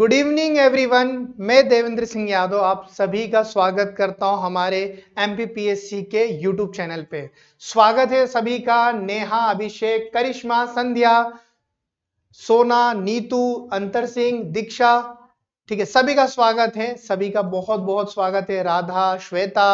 Good evening everyone मैं देवेंद्र सिंह यादव आप सभी का स्वागत करता हूं हमारे एम के यूट्यूब चैनल पे स्वागत है सभी का नेहा अभिषेक करिश्मा संध्या सोना नीतू अंतर सिंह दीक्षा ठीक है सभी का स्वागत है सभी का बहुत बहुत स्वागत है राधा श्वेता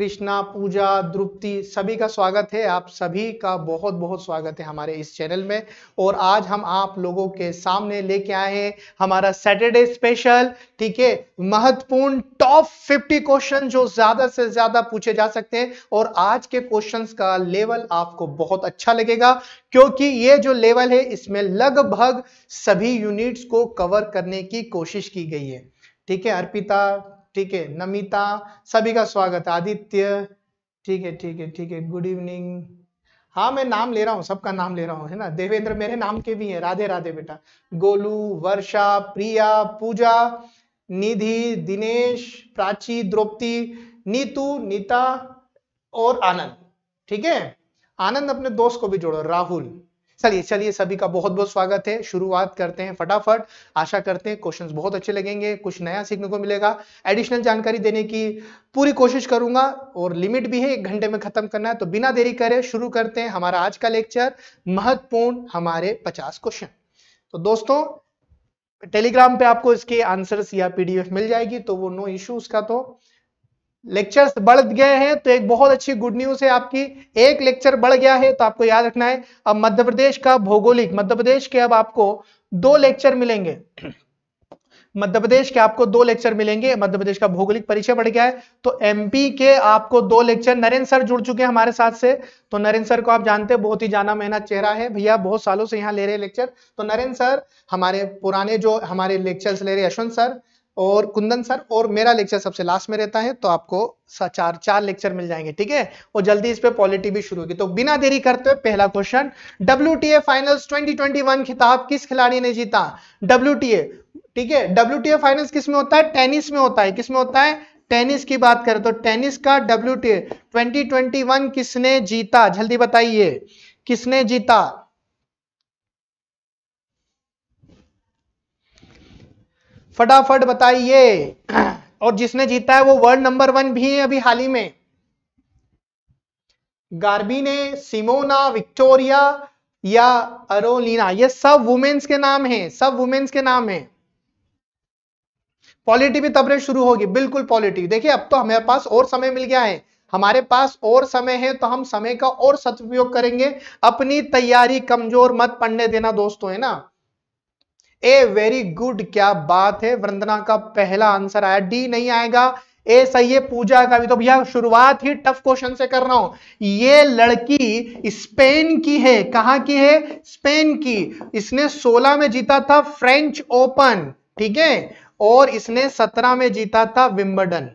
कृष्णा पूजा द्रुप्ति सभी का स्वागत है आप सभी का बहुत बहुत स्वागत है हमारे इस चैनल में और आज हम आप लोगों के सामने लेके आए हैं हमारा सैटरडे स्पेशल ठीक है महत्वपूर्ण टॉप 50 क्वेश्चन जो ज्यादा से ज्यादा पूछे जा सकते हैं और आज के क्वेश्चंस का लेवल आपको बहुत अच्छा लगेगा क्योंकि ये जो लेवल है इसमें लगभग सभी यूनिट्स को कवर करने की कोशिश की गई है ठीक है अर्पिता ठीक है नमिता सभी का स्वागत आदित्य ठीक है ठीक है ठीक है गुड इवनिंग हाँ मैं नाम ले रहा हूँ सबका नाम ले रहा हूँ है ना देवेंद्र मेरे नाम के भी हैं राधे राधे बेटा गोलू वर्षा प्रिया पूजा निधि दिनेश प्राची द्रौपदी नीतू नीता और आनंद ठीक है आनंद अपने दोस्त को भी जोड़ो राहुल चलिए चलिए सभी का बहुत बहुत स्वागत है शुरुआत करते हैं फटाफट आशा करते हैं क्वेश्चंस बहुत अच्छे लगेंगे कुछ नया सीखने को मिलेगा एडिशनल जानकारी देने की पूरी कोशिश करूंगा और लिमिट भी है एक घंटे में खत्म करना है तो बिना देरी करे शुरू करते हैं हमारा आज का लेक्चर महत्वपूर्ण हमारे पचास क्वेश्चन तो दोस्तों टेलीग्राम पे आपको इसके आंसर्स या पीडीएफ मिल जाएगी तो वो नो इश्यू उसका तो लेक्चर्स बढ़ गए हैं तो एक बहुत अच्छी गुड न्यूज है आपकी एक लेक्चर बढ़ गया है तो आपको याद रखना है अब मध्य प्रदेश का भौगोलिक मध्य प्रदेश के अब आपको दो लेक्चर मिलेंगे मध्य प्रदेश के आपको दो लेक्चर मिलेंगे मध्य प्रदेश का भौगोलिक परिचय बढ़ गया है तो एमपी के आपको दो लेक्चर नरेंद्र सर जुड़ चुके हैं हमारे साथ से तो नरेंद्र सर को आप जानते हैं बहुत ही जाना मेहना चेहरा है भैया बहुत सालों से यहाँ ले रहे लेक्चर तो नरेंद्र सर हमारे पुराने जो हमारे लेक्चर्स ले रहे यशवंत सर और कुंदन सर और मेरा लेक्चर सबसे लास्ट में रहता है तो आपको चार चार लेक्चर मिल जाएंगे ठीक है और जल्दी इस पे पॉलिटी भी शुरू होगी तो बिना देरी करते हुए पहला क्वेश्चन डब्ल्यू फाइनल्स 2021 खिताब किस खिलाड़ी ने जीता डब्ल्यू ठीक है डब्ल्यू फाइनल्स किस में होता है टेनिस में होता है किस में होता है टेनिस की बात करें तो टेनिस का डब्ल्यू वन किसने जीता जल्दी बताइए किसने जीता फटाफट बताइए और जिसने जीता है वो वर्ल्ड नंबर वन भी है अभी हाल ही में गार्बी ने सिमोना विक्टोरिया या अरोलिना ये सब वुमेन्स के नाम हैं सब वुमेन्स के नाम हैं पॉलिटी भी तबरे शुरू होगी बिल्कुल पॉलिटी देखिए अब तो हमारे पास और समय मिल गया है हमारे पास और समय है तो हम समय का और सदुपयोग करेंगे अपनी तैयारी कमजोर मत पढ़ने देना दोस्तों है ना ए वेरी गुड क्या बात है वृंदना का पहला आंसर आया डी नहीं आएगा ए सही है पूजा का भी तो भैया शुरुआत ही टफ क्वेश्चन से कर रहा हूं ये लड़की स्पेन की है कहा की है स्पेन की इसने 16 में जीता था फ्रेंच ओपन ठीक है और इसने 17 में जीता था विम्बडन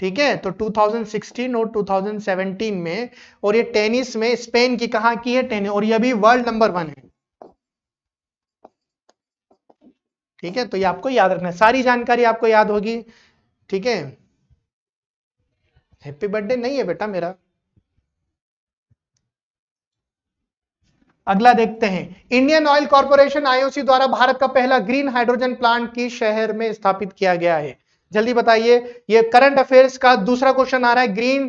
ठीक है तो 2016 और 2017 में और ये टेनिस में स्पेन की कहा की है टेनिस और ये भी वर्ल्ड नंबर वन है ठीक है तो ये आपको याद रखना है सारी जानकारी आपको याद होगी ठीक है हैप्पी बर्थडे नहीं है बेटा मेरा अगला देखते हैं इंडियन ऑयल कॉरपोरेशन आईओसी द्वारा भारत का पहला ग्रीन हाइड्रोजन प्लांट की शहर में स्थापित किया गया है जल्दी बताइए ये करंट अफेयर्स का दूसरा क्वेश्चन आ रहा है ग्रीन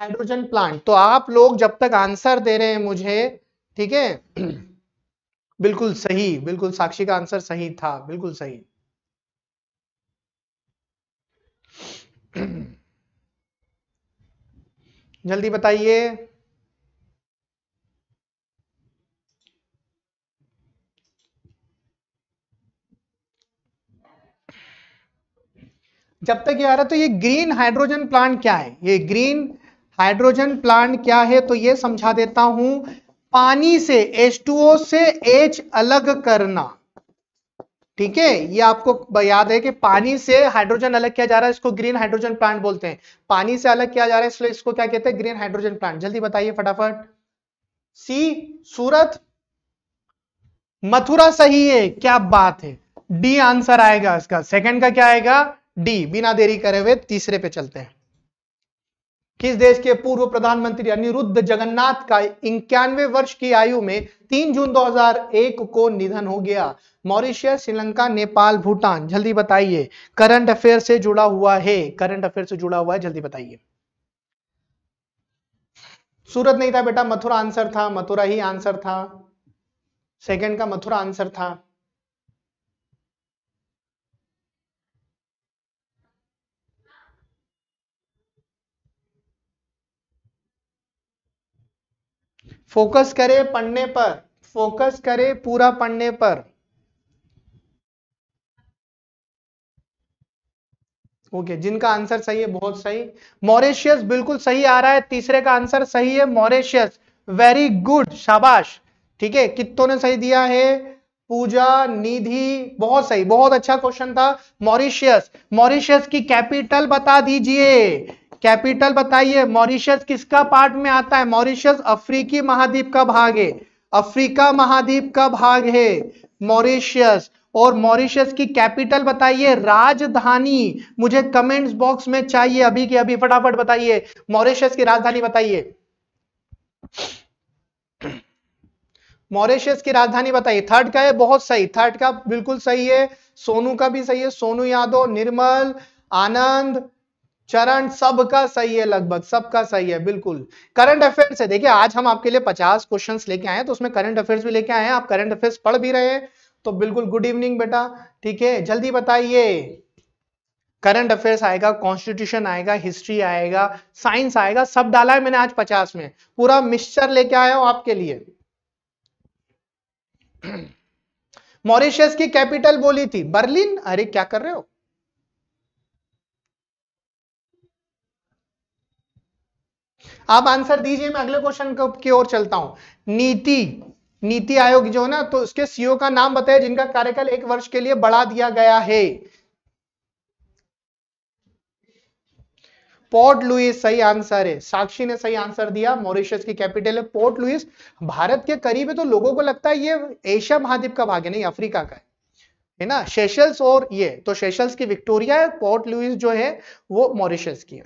हाइड्रोजन प्लांट तो आप लोग जब तक आंसर दे रहे हैं मुझे ठीक है बिल्कुल सही बिल्कुल साक्षी का आंसर सही था बिल्कुल सही जल्दी बताइए जब तक ये आ रहा तो ये ग्रीन हाइड्रोजन प्लांट क्या है ये ग्रीन हाइड्रोजन प्लांट क्या है तो ये समझा देता हूं पानी से H2O से H अलग करना ठीक है ये आपको याद है कि पानी से हाइड्रोजन अलग किया जा रहा है इसको ग्रीन हाइड्रोजन प्लांट बोलते हैं पानी से अलग किया जा रहा है इसलिए इसको क्या कहते हैं ग्रीन हाइड्रोजन प्लांट जल्दी बताइए फटाफट सी सूरत मथुरा सही है क्या बात है डी आंसर आएगा इसका सेकंड का क्या आएगा डी बिना देरी करे हुए तीसरे पे चलते हैं किस देश के पूर्व प्रधानमंत्री अनिरुद्ध जगन्नाथ का इक्यानवे वर्ष की आयु में 3 जून 2001 को निधन हो गया मॉरिशियस श्रीलंका नेपाल भूटान जल्दी बताइए करंट अफेयर से जुड़ा हुआ है करंट अफेयर से जुड़ा हुआ है जल्दी बताइए सूरत नहीं था बेटा मथुरा आंसर था मथुरा ही आंसर था सेकंड का मथुरा आंसर था फोकस करे पढ़ने पर फोकस करे पूरा पढ़ने पर ओके okay, जिनका आंसर सही है बहुत सही मॉरिशियस बिल्कुल सही आ रहा है तीसरे का आंसर सही है मॉरिशियस वेरी गुड शाबाश ठीक है कितों ने सही दिया है पूजा निधि बहुत सही बहुत अच्छा क्वेश्चन था मॉरिशियस मॉरिशियस की कैपिटल बता दीजिए कैपिटल बताइए मॉरिशियस किसका पार्ट में आता है मॉरिशियस अफ्रीकी महाद्वीप का भाग है अफ्रीका महाद्वीप का भाग है मॉरिशियस और मॉरिशियस की कैपिटल बताइए राजधानी मुझे कमेंट्स बॉक्स में चाहिए अभी के अभी फटाफट बताइए मॉरिशियस की राजधानी बताइए मॉरिशियस की राजधानी बताइए थर्ड का है बहुत सही थर्ड का बिल्कुल सही है सोनू का भी सही है सोनू यादव निर्मल आनंद चरण सबका सही है लगभग सबका सही है बिल्कुल करंट अफेयर्स है देखिए आज हम आपके लिए 50 क्वेश्चंस लेके आए हैं तो उसमें करंट अफेयर्स भी लेके आए हैं आप करंट अफेयर्स पढ़ भी रहे हैं तो बिल्कुल गुड इवनिंग बेटा ठीक है जल्दी बताइए करंट अफेयर्स आएगा कॉन्स्टिट्यूशन आएगा हिस्ट्री आएगा साइंस आएगा सब डाला है मैंने आज पचास में पूरा मिक्सचर लेके आया हूं आपके लिए मॉरिशियस की कैपिटल बोली थी बर्लिन अरे क्या कर रहे हो आप आंसर दीजिए मैं अगले क्वेश्चन की ओर चलता हूं नीति नीति आयोग जो है ना तो उसके सीईओ का नाम बताया जिनका कार्यकाल एक वर्ष के लिए बढ़ा दिया गया है पोर्ट लुइस सही आंसर है साक्षी ने सही आंसर दिया मॉरिशस की कैपिटल है पोर्ट लुइस भारत के करीब है तो लोगों को लगता है ये एशिया महाद्वीप का भाग है नहीं अफ्रीका का है है ना शेशल्स और ये तो शेशल्स की विक्टोरिया है पोर्ट लुइस जो है वो मॉरिशस की है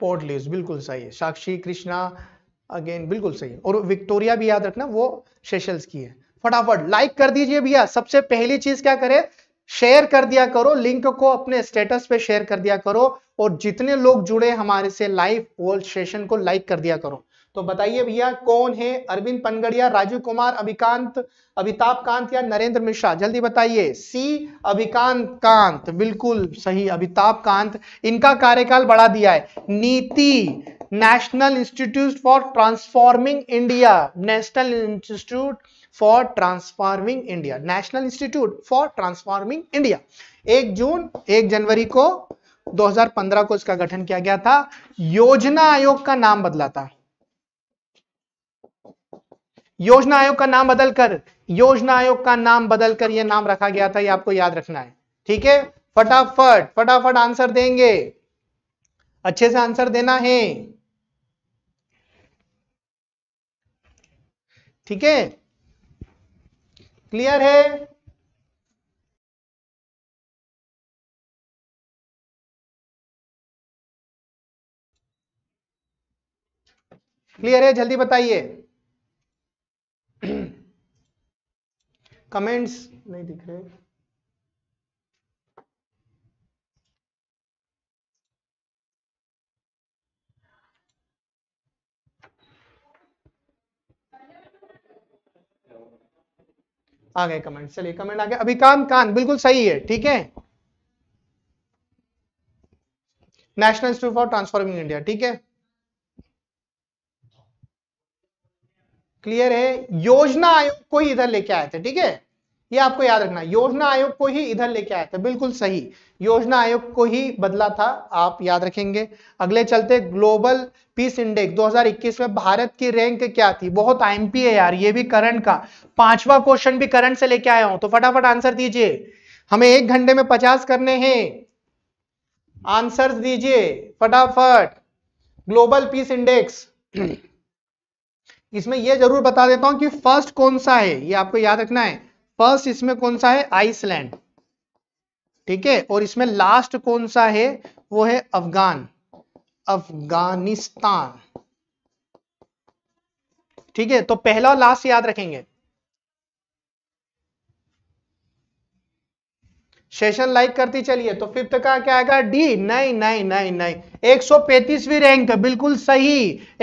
पोर्ट लुइस बिल्कुल सही है साक्षी कृष्णा अगेन बिल्कुल सही है और विक्टोरिया भी याद रखना वो शेशल्स की है फटाफट लाइक कर दीजिए भैया सबसे पहली चीज क्या करें शेयर कर दिया करो लिंक को अपने स्टेटस पे शेयर कर दिया करो और जितने लोग जुड़े हमारे से लाइव वो सेशन को लाइक कर दिया करो तो बताइए भैया कौन है अरविंद पनगड़िया राजू कुमार अभिकांत अभिताभ कांत या नरेंद्र मिश्रा जल्दी बताइए सी अभिकांत कांत बिल्कुल सही अभिताभ कांत इनका कार्यकाल बढ़ा दिया है NITI national institute for transforming India national institute for transforming India national institute for transforming India एक जून एक जनवरी को 2015 को इसका गठन किया गया था योजना आयोग का नाम बदला था योजना आयोग का नाम बदलकर योजना आयोग का नाम बदलकर यह नाम रखा गया था यह आपको याद रखना है ठीक है फटाफट फटाफट आंसर देंगे अच्छे से आंसर देना है ठीक है क्लियर है क्लियर है जल्दी बताइए कमेंट्स नहीं दिख रहे आ गए कमेंट चलिए कमेंट आ गया अभी कान बिल्कुल सही है ठीक है national institute for transforming India ठीक है क्लियर है योजना आयोग को ही इधर लेके आए थे ठीक है ये आपको याद रखना योजना आयोग को ही इधर लेके आया था बिल्कुल सही योजना आयोग को ही बदला था आप याद रखेंगे अगले चलते ग्लोबल पीस इंडेक्स 2021 में भारत की रैंक क्या थी बहुत आईएमपी है यार ये भी करंट का पांचवा क्वेश्चन भी करंट से लेके आया हूं तो फटाफट आंसर दीजिए हमें एक घंटे में पचास करने हैं आंसर दीजिए फटाफट ग्लोबल पीस इंडेक्स इसमें यह जरूर बता देता हूं कि फर्स्ट कौन सा है ये आपको याद रखना है फर्स्ट इसमें कौन सा है आइसलैंड ठीक है और इसमें लास्ट कौन सा है वो है अफगान अफगानिस्तान ठीक है तो पहला और लास्ट याद रखेंगे सेशन लाइक करती चलिए तो फिफ्थ का क्या आएगा डी नहीं नहीं नहीं नहीं 135वीं रैंक बिल्कुल सही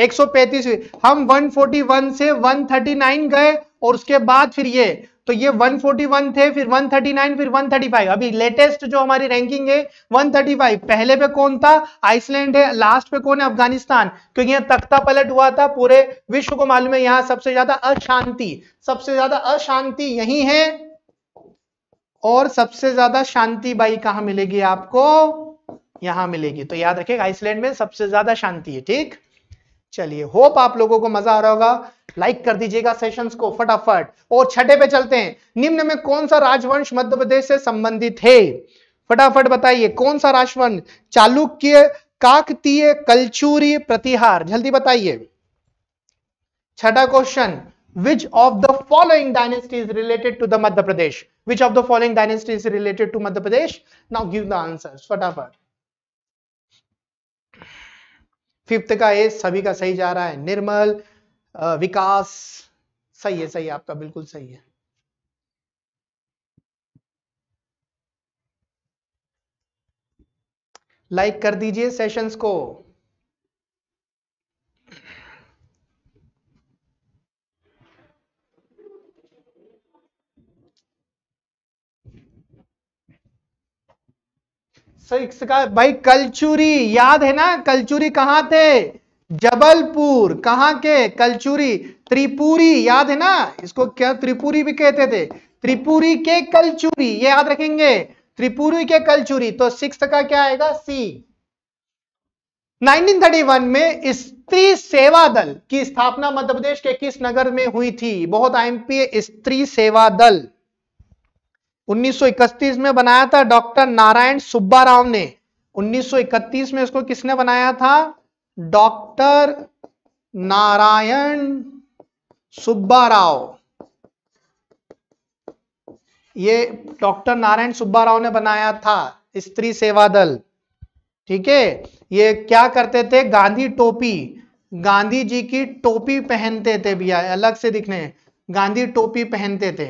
135वीं हम 141 से 139 गए और उसके बाद फिर ये तो ये 141 थे फिर 139 फिर 135 अभी लेटेस्ट जो हमारी रैंकिंग है 135 पहले पे कौन था आइसलैंड है लास्ट पे कौन है अफगानिस्तान क्योंकि यहाँ तख्ता पलट हुआ था पूरे विश्व को मालूम है यहाँ सबसे ज्यादा अशांति सबसे ज्यादा अशांति यही है और सबसे ज्यादा शांति बाई कहा मिलेगी आपको यहां मिलेगी तो याद रखेगा आइसलैंड में सबसे ज्यादा शांति है ठीक चलिए होप आप लोगों को मजा आ रहा होगा लाइक कर दीजिएगा सेशंस को फटाफट और छठे पे चलते हैं निम्न में कौन सा राजवंश मध्य प्रदेश से संबंधित है फटाफट बताइए कौन सा राजवंश चालुक्य काकतीय कलचूरी प्रतिहार जल्दी बताइए छठा question which of the following dynasty is related to the Madhya Pradesh which of the following dynasty is related to Madhya Pradesh now give the answer फटाफट फिफ्थ का ए सभी का सही जा रहा है निर्मल विकास सही है सही है आपका बिल्कुल सही है लाइक कर दीजिए सेशंस को सिक्स का भाई कलचूरी याद है ना कलचूरी कहाँ थे जबलपुर कहाँ के कलचूरी त्रिपुरी याद है ना इसको क्या त्रिपुरी भी कहते थे त्रिपुरी के कलचूरी ये याद रखेंगे त्रिपुरी के कलचूरी तो सिक्स का क्या आएगा सी 1931 में स्त्री सेवा दल की स्थापना मध्य प्रदेश के किस नगर में हुई थी बहुत आईएमपी स्त्री सेवा दल 1931 में बनाया था डॉक्टर नारायण सुब्बा राव ने 1931 में इसको किसने बनाया था डॉक्टर नारायण सुब्बा राव ये डॉक्टर नारायण सुब्बा राव ने बनाया था स्त्री सेवा दल ठीक है ये क्या करते थे गांधी टोपी गांधी जी की टोपी पहनते थे भैया अलग से दिखने गांधी टोपी पहनते थे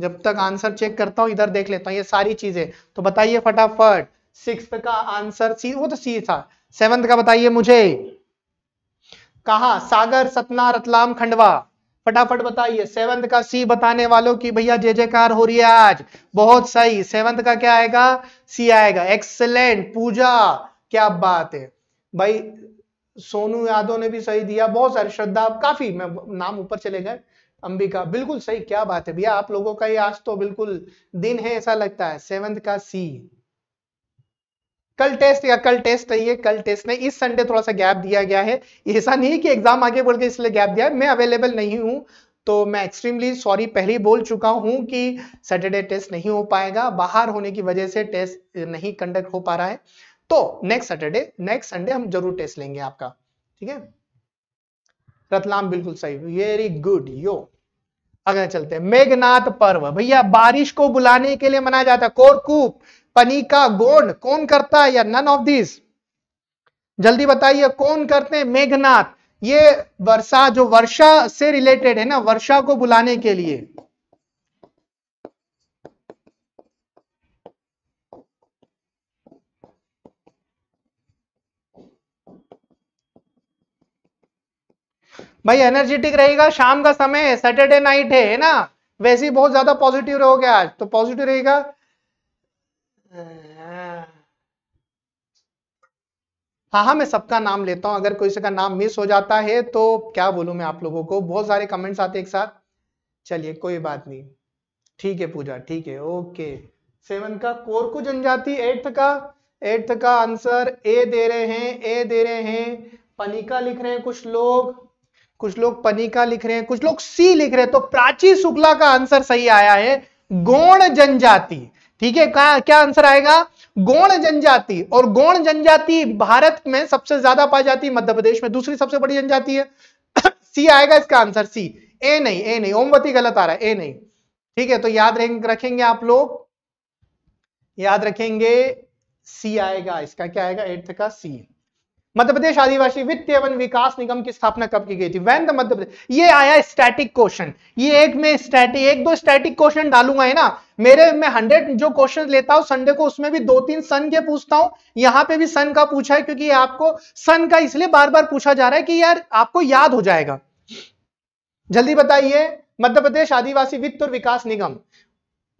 जब तक आंसर चेक करता हूं इधर देख लेता हूं ये सारी चीजें तो बताइए फटाफट सिक्स का आंसर सी वो तो सी था सेवंथ का बताइए मुझे कहा सागर सतना रतलाम खंडवा फटाफट बताइए सेवंथ का सी बताने वालों की भैया जय जयकार हो रही है आज बहुत सही सेवंथ का क्या आएगा सी आएगा एक्सलेंट पूजा क्या बात है भाई सोनू यादव ने भी सही दिया बहुत सारी श्रद्धा काफी मैं नाम ऊपर चले गए अंबिका बिल्कुल सही क्या बात है भैया आप लोगों का ये आज तो बिल्कुल दिन है ऐसा लगता है सेवंथ का सी कल टेस्ट या कल टेस्ट है ये कल टेस्ट नहीं इस संडे थोड़ा सा गैप दिया गया है ऐसा नहीं है कि एग्जाम आगे बोल के इसलिए गैप दिया है मैं अवेलेबल नहीं हूं तो मैं एक्सट्रीमली सॉरी पहले ही बोल चुका हूं कि सैटरडे टेस्ट नहीं हो पाएगा बाहर होने की वजह से टेस्ट नहीं कंडक्ट हो पा रहा है तो नेक्स्ट सैटरडे नेक्स्ट संडे हम जरूर टेस्ट लेंगे आपका ठीक है रतलाम बिल्कुल सही वेरी गुड यो अगले चलते हैं मेघनाथ पर्व भैया बारिश को बुलाने के लिए मनाया जाता है कोरकूप पनीका गोंड कौन करता है या नन ऑफ दिस जल्दी बताइए कौन करते हैं मेघनाथ ये वर्षा जो वर्षा से रिलेटेड है ना वर्षा को बुलाने के लिए भाई एनर्जेटिक रहेगा शाम का समय सैटरडे नाइट है ना वैसे ही बहुत ज्यादा पॉजिटिव रहोगे आज तो पॉजिटिव रहेगा हाँ हाँ मैं सबका नाम लेता हूं अगर कोई का नाम मिस हो जाता है तो क्या बोलू मैं आप लोगों को बहुत सारे कमेंट्स आते एक साथ चलिए कोई बात नहीं ठीक है पूजा ठीक है ओके सेवन का कोरकू जनजाति एट्थ का एट्थ का आंसर ए दे रहे हैं ए दे रहे हैं पनिका लिख रहे हैं कुछ लोग कुछ लोग पनिका लिख रहे हैं कुछ लोग सी लिख रहे हैं तो प्राची शुक्ला का आंसर सही आया है गौण जनजाति ठीक है क्या क्या आंसर आएगा गौण जनजाति और गौण जनजाति भारत में सबसे ज्यादा पाई जाती है मध्य प्रदेश में दूसरी सबसे बड़ी जनजाति है सी आएगा इसका आंसर सी ए नहीं ए नहीं ओमवती गलत आ रहा है ए नहीं ठीक है तो याद रखेंगे आप लोग याद रखेंगे सी आएगा इसका क्या आएगा एट्थ का सी मध्य प्रदेश आदिवासी वित्त एवं विकास निगम की स्थापना कब की गई थी वैन द मध्य प्रदेश ये आया स्टैटिक क्वेश्चन ये एक में स्टैटिक एक दो स्टैटिक क्वेश्चन डालूंगा है ना मेरे मैं हंड्रेड जो क्वेश्चन लेता हूं संडे को उसमें भी दो तीन सन के पूछता हूं यहां पे भी सन का पूछा है क्योंकि आपको सन का इसलिए बार बार पूछा जा रहा है कि यार आपको याद हो जाएगा जल्दी बताइए मध्य प्रदेश आदिवासी वित्त और विकास निगम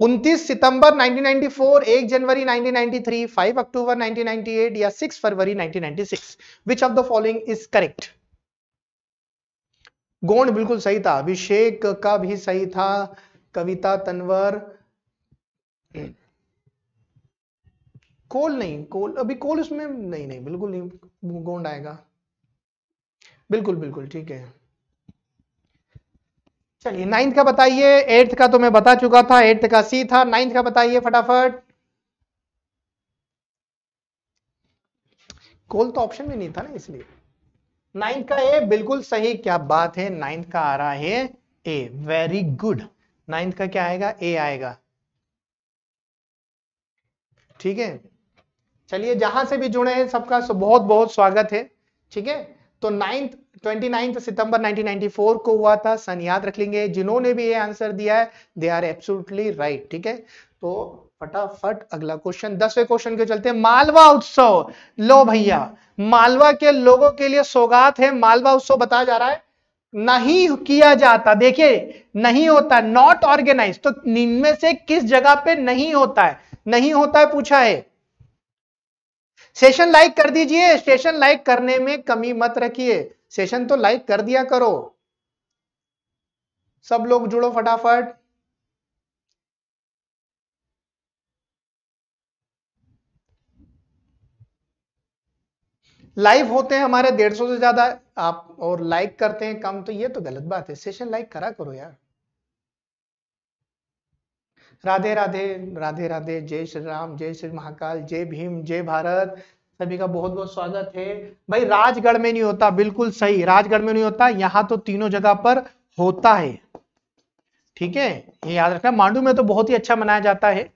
उनतीस सितंबर 1994, 1 जनवरी 1993, 5 अक्टूबर 1998 या 6 फरवरी 1996, which of the following is correct Gond बिल्कुल सही था अभिषेक का भी सही था कविता तनवर कोल नहीं कोल अभी कोल उसमें नहीं नहीं बिल्कुल नहीं गोंड आएगा बिल्कुल बिल्कुल ठीक है चलिए नाइन्थ का बताइए एट्थ का तो मैं बता चुका था एट्थ का सी था नाइन्थ का बताइए फटाफट कोल तो ऑप्शन में नहीं था ना इसलिए नाइन्थ का ए बिल्कुल सही क्या बात है नाइन्थ का आ रहा है ए वेरी गुड नाइन्थ का क्या आएगा ए आएगा ठीक है चलिए जहां से भी जुड़े हैं सबका बहुत बहुत स्वागत है ठीक है तो नाइन्थ ट्वेंटी सितंबर 1994 को हुआ था सन याद रख लेंगे जिन्होंने भी ये आंसर दिया है दे आर एब्सोल्युटली राइट ठीक है तो फटाफट अगला क्वेश्चन दसवें क्वेश्चन के चलते मालवा उत्सव लो भैया मालवा के लोगों के लिए सौगात है मालवा उत्सव बताया जा रहा है नहीं किया जाता देखिए नहीं होता नॉट ऑर्गेनाइज तो निम्न में से किस जगह पे नहीं होता है नहीं होता है पूछा है सेशन लाइक कर दीजिए सेशन लाइक करने में कमी मत रखिए सेशन तो लाइक कर दिया करो सब लोग जुड़ो फटाफट लाइव होते हैं हमारे डेढ़ सौ से ज्यादा आप और लाइक करते हैं कम तो ये तो गलत बात है सेशन लाइक करा करो यार राधे राधे राधे राधे जय श्री राम जय श्री महाकाल जय भीम जय भारत सभी का बहुत बहुत स्वागत है भाई राजगढ़ में नहीं होता बिल्कुल सही राजगढ़ में नहीं होता यहाँ तो तीनों जगह पर होता है ठीक है ये याद रखना मांडू में तो बहुत ही अच्छा मनाया जाता है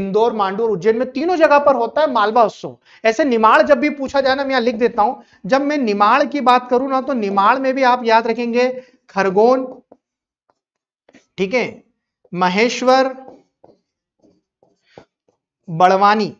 इंदौर मांडू और उज्जैन में तीनों जगह पर होता है मालवा उत्सव ऐसे निमाड़ जब भी पूछा जाए ना मैं यहाँ लिख देता हूं जब मैं निमाड़ की बात करूं ना तो निमाड़ में भी आप याद रखेंगे खरगोन ठीक है महेश्वर बड़वानी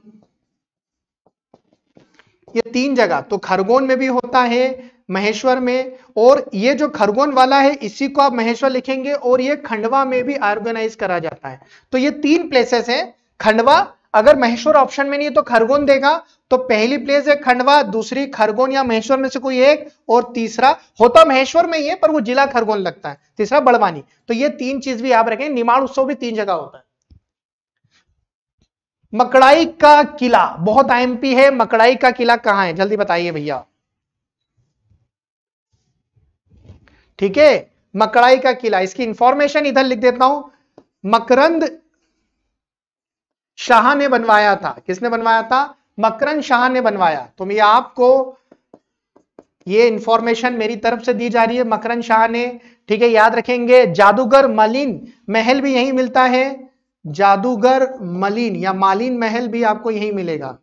ये तीन जगह तो खरगोन में भी होता है महेश्वर में और ये जो खरगोन वाला है इसी को आप महेश्वर लिखेंगे और ये खंडवा में भी ऑर्गेनाइज करा जाता है तो ये तीन प्लेसेस हैं खंडवा अगर महेश्वर ऑप्शन में नहीं है तो खरगोन देगा तो पहली प्लेस है खंडवा दूसरी खरगोन या महेश्वर में से कोई एक और तीसरा होता महेश्वर में ही है पर वो जिला खरगोन लगता है तीसरा बड़वानी तो ये तीन चीज भी आप रखें निमाड़ उत्सव भी तीन जगह होता है मकड़ाई का किला बहुत आईएमपी है मकड़ाई का किला कहां है जल्दी बताइए भैया ठीक है मकड़ाई का किला इसकी इंफॉर्मेशन इधर लिख देता हूं मकरंद शाह ने बनवाया था किसने बनवाया था मकरंद शाह ने बनवाया तो ये आपको ये इंफॉर्मेशन मेरी तरफ से दी जा रही है मकरंद शाह ने ठीक है याद रखेंगे जादूगर मलिन महल भी यही मिलता है जादूगर मलिन या मालिन महल भी आपको यही मिलेगा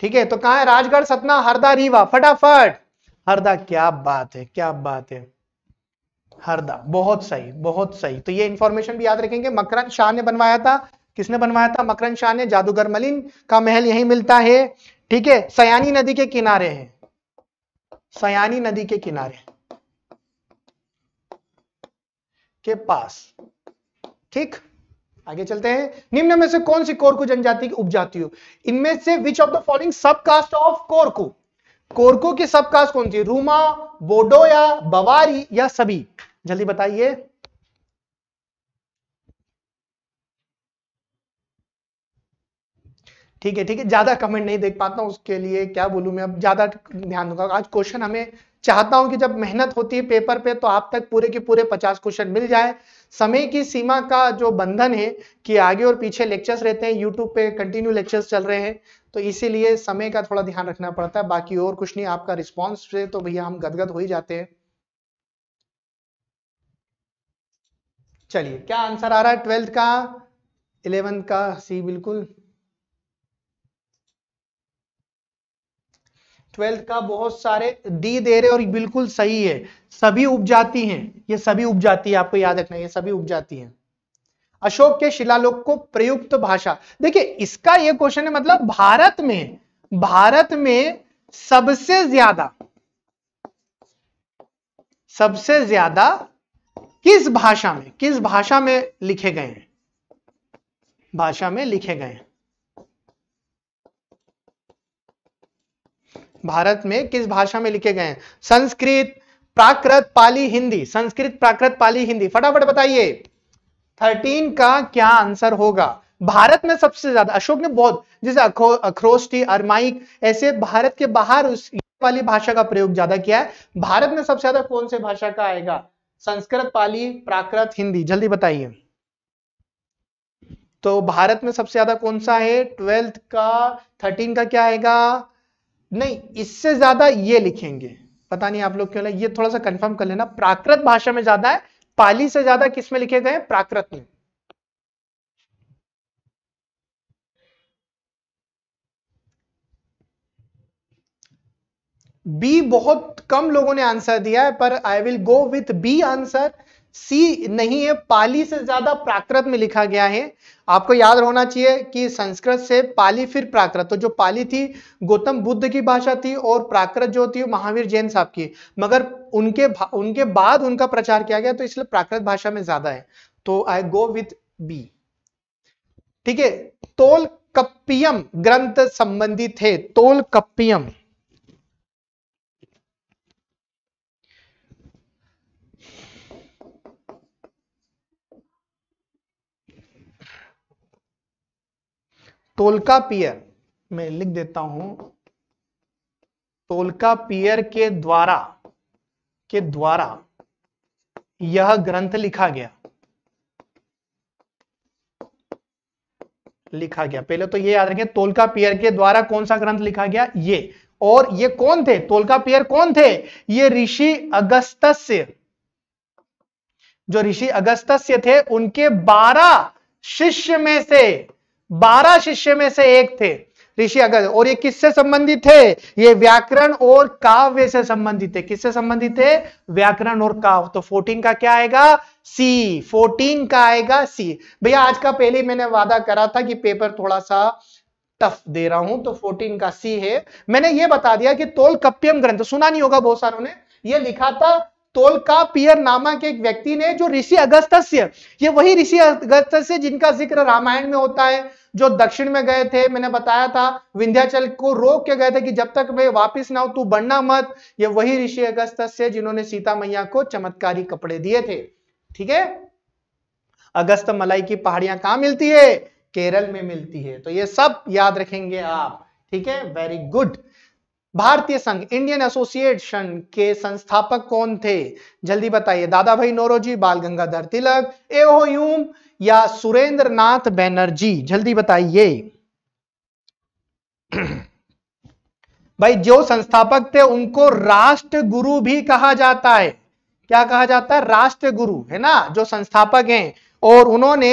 ठीक है तो कहा है राजगढ़ सतना हरदा रीवा फटाफट हरदा क्या बात है क्या बात है हरदा बहुत सही बहुत सही तो ये इंफॉर्मेशन भी याद रखेंगे मकरन शाह ने बनवाया था किसने बनवाया था मकरन शाह ने जादूगर मलिन का महल यही मिलता है ठीक है सयानी नदी के किनारे है सयानी नदी के किनारे के पास ठीक आगे चलते हैं निम्न में से कौन सी कोरकू जनजाति की उपजाति इनमें से which of the following caste of Korku Korku की कास्ट कौन सी रूमा बोडो या बवारी या सभी जल्दी बताइए ठीक है ठीक है ज्यादा कमेंट नहीं देख पाता हूं उसके लिए क्या बोलू मैं अब ज्यादा ध्यान दूंगा आज क्वेश्चन हमें चाहता हूं कि जब मेहनत होती है पेपर पे तो आप तक पूरे के पूरे 50 क्वेश्चन मिल जाए समय की सीमा का जो बंधन है कि आगे और पीछे लेक्चर्स रहते हैं यूट्यूब पे कंटिन्यू लेक्चर्स चल रहे हैं तो इसीलिए समय का थोड़ा ध्यान रखना पड़ता है बाकी और कुछ नहीं आपका रिस्पॉन्स से तो भैया हम गदगद हो ही जाते हैं चलिए क्या आंसर आ रहा है ट्वेल्थ का इलेवेंथ का सी बिल्कुल ट्वेल्थ का बहुत सारे दी दे रहे और बिल्कुल सही है सभी उपजाती हैं ये सभी उपजाती है आपको याद रखना ये सभी उपजाती हैं अशोक के शिलालोक को प्रयुक्त भाषा देखिए इसका ये क्वेश्चन है मतलब भारत में भारत में सबसे ज्यादा सबसे ज्यादा किस भाषा में किस भाषा में लिखे गए हैं भाषा में लिखे गए हैं भारत में किस भाषा में लिखे गए हैं संस्कृत प्राकृत पाली हिंदी संस्कृत प्राकृत पाली हिंदी फटाफट बताइए थर्टीन का क्या आंसर होगा भारत में सबसे ज्यादा अशोक ने बहुत जैसे अखरोस्टी अरमाइक ऐसे भारत के बाहर उस वाली भाषा का प्रयोग ज्यादा किया है भारत में सबसे ज्यादा कौन से भाषा का आएगा संस्कृत पाली प्राकृत हिंदी जल्दी बताइए तो भारत में सबसे ज्यादा कौन सा है ट्वेल्थ का थर्टीन का क्या आएगा नहीं इससे ज्यादा ये लिखेंगे पता नहीं आप लोग क्यों ये थोड़ा सा कंफर्म कर लेना प्राकृत भाषा में ज्यादा है पाली से ज्यादा किस में लिखे गए हैं प्राकृत में बी बहुत कम लोगों ने आंसर दिया है पर I will go with B answer C नहीं है पाली से ज्यादा प्राकृत में लिखा गया है आपको याद होना चाहिए कि संस्कृत से पाली फिर प्राकृत तो जो पाली थी गौतम बुद्ध की भाषा थी और प्राकृत जो होती है महावीर जैन साहब की मगर उनके उनके बाद उनका प्रचार किया गया तो इसलिए प्राकृत भाषा में ज्यादा है तो आई गो विथ बी ठीक है तोल कप्पियम ग्रंथ संबंधित है तोल कप्पियम तोलका पियर मैं लिख देता हूं तोलका पियर के द्वारा के द्वारा यह ग्रंथ लिखा गया लिखा गया पहले तो ये याद रखें तोलका पियर के द्वारा कौन सा ग्रंथ लिखा गया ये और ये कौन थे तोलका पियर कौन थे ये ऋषि अगस्तस्य जो ऋषि अगस्तस्य थे उनके बारह शिष्य में से बारह शिष्य में से एक थे ऋषि अगस्त और ये किससे संबंधित थे ये व्याकरण और काव्य से संबंधित थे किससे संबंधित थे व्याकरण और काव्य तो 14 का क्या आएगा सी 14 का आएगा सी भैया आज का पहले मैंने वादा करा था कि पेपर थोड़ा सा टफ दे रहा हूं तो 14 का सी है मैंने ये बता दिया कि तोल कप्यम ग्रंथ सुना नहीं होगा बहुत सारों ने ये लिखा था तोलका पियर नामक एक व्यक्ति ने जो ऋषि अगस्त्य ये वही ऋषि अगस्त जिनका जिक्र रामायण में होता है जो दक्षिण में गए थे मैंने बताया था विंध्याचल को रोक के गए थे कि जब तक मैं वापस ना हो तू बनना मत ये वही ऋषि अगस्त जिन्होंने सीता मैया को चमत्कारी कपड़े दिए थे ठीक है अगस्त मलाई की पहाड़ियां कहा मिलती है केरल में मिलती है तो ये सब याद रखेंगे आप ठीक है वेरी गुड भारतीय संघ इंडियन एसोसिएशन के संस्थापक कौन थे जल्दी बताइए दादा भाई नोरोजी बाल गंगाधर तिलक एम या सुरेंद्र नाथ बैनर्जी जल्दी बताइए भाई जो संस्थापक थे उनको राष्ट्र गुरु भी कहा जाता है क्या कहा जाता है राष्ट्र गुरु है ना जो संस्थापक हैं और उन्होंने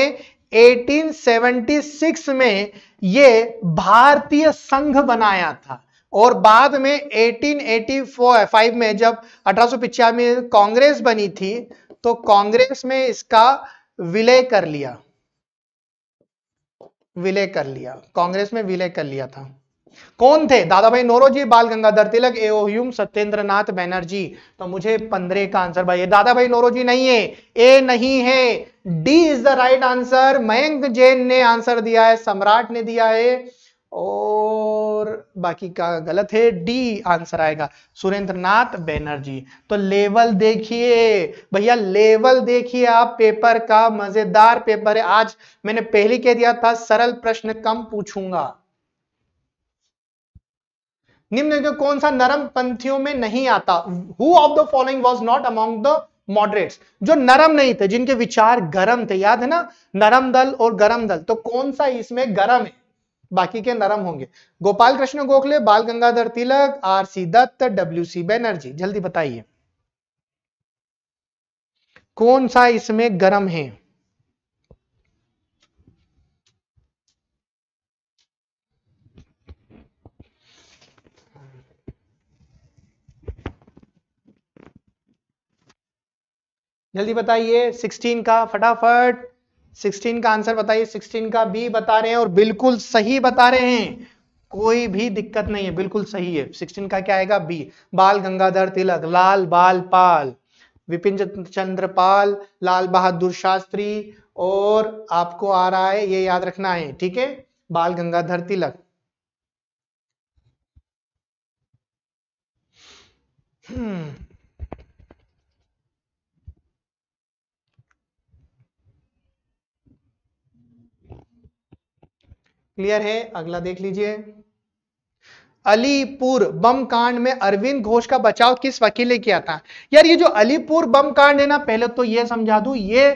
1876 में ये भारतीय संघ बनाया था और बाद में 1885 में जब अठारह में कांग्रेस बनी थी तो कांग्रेस में इसका विलय कर लिया विलय कर लिया कांग्रेस में विलय कर लिया था कौन थे दादा भाई नोरोजी बाल गंगाधर तिलक एओह्यूम सत्येंद्र नाथ बैनर्जी तो मुझे पंद्रह का आंसर भाई दादा भाई नोरोजी नहीं है ए नहीं है D is the right answer Mayank Jain ने आंसर दिया है सम्राट ने दिया है और बाकी का गलत है डी आंसर आएगा सुरेंद्रनाथ बैनर्जी तो लेवल देखिए भैया लेवल देखिए आप पेपर का मजेदार पेपर है आज मैंने पहले कह दिया था सरल प्रश्न कम पूछूंगा निम्न में कौन सा नरम पंथियों में नहीं आता who of the following was not among the moderates जो नरम नहीं थे जिनके विचार गरम थे याद है ना नरम दल और गरम दल तो कौन सा इसमें गरम है बाकी के नरम होंगे Gopal Krishna Gokhale Bal Gangadhar Tilak R C Dutt W C Banerjee जल्दी बताइए कौन सा इसमें गर्म है जल्दी बताइए 16 का फटाफट 16 का आंसर बताइए 16 का बी बता रहे हैं और बिल्कुल सही बता रहे हैं कोई भी दिक्कत नहीं है बिल्कुल सही है 16 का क्या आएगा बी बाल गंगाधर तिलक लाल बाल पाल विपिन चंद्र पाल लाल बहादुर शास्त्री और आपको आ रहा है ये याद रखना है ठीक है बाल गंगाधर तिलक हम्म क्लियर है अगला देख लीजिए अलीपुर बम कांड में अरविंद घोष का बचाव किस वकील ने किया था यार ये जो अलीपुर बम कांड है ना पहले तो ये समझा दू ये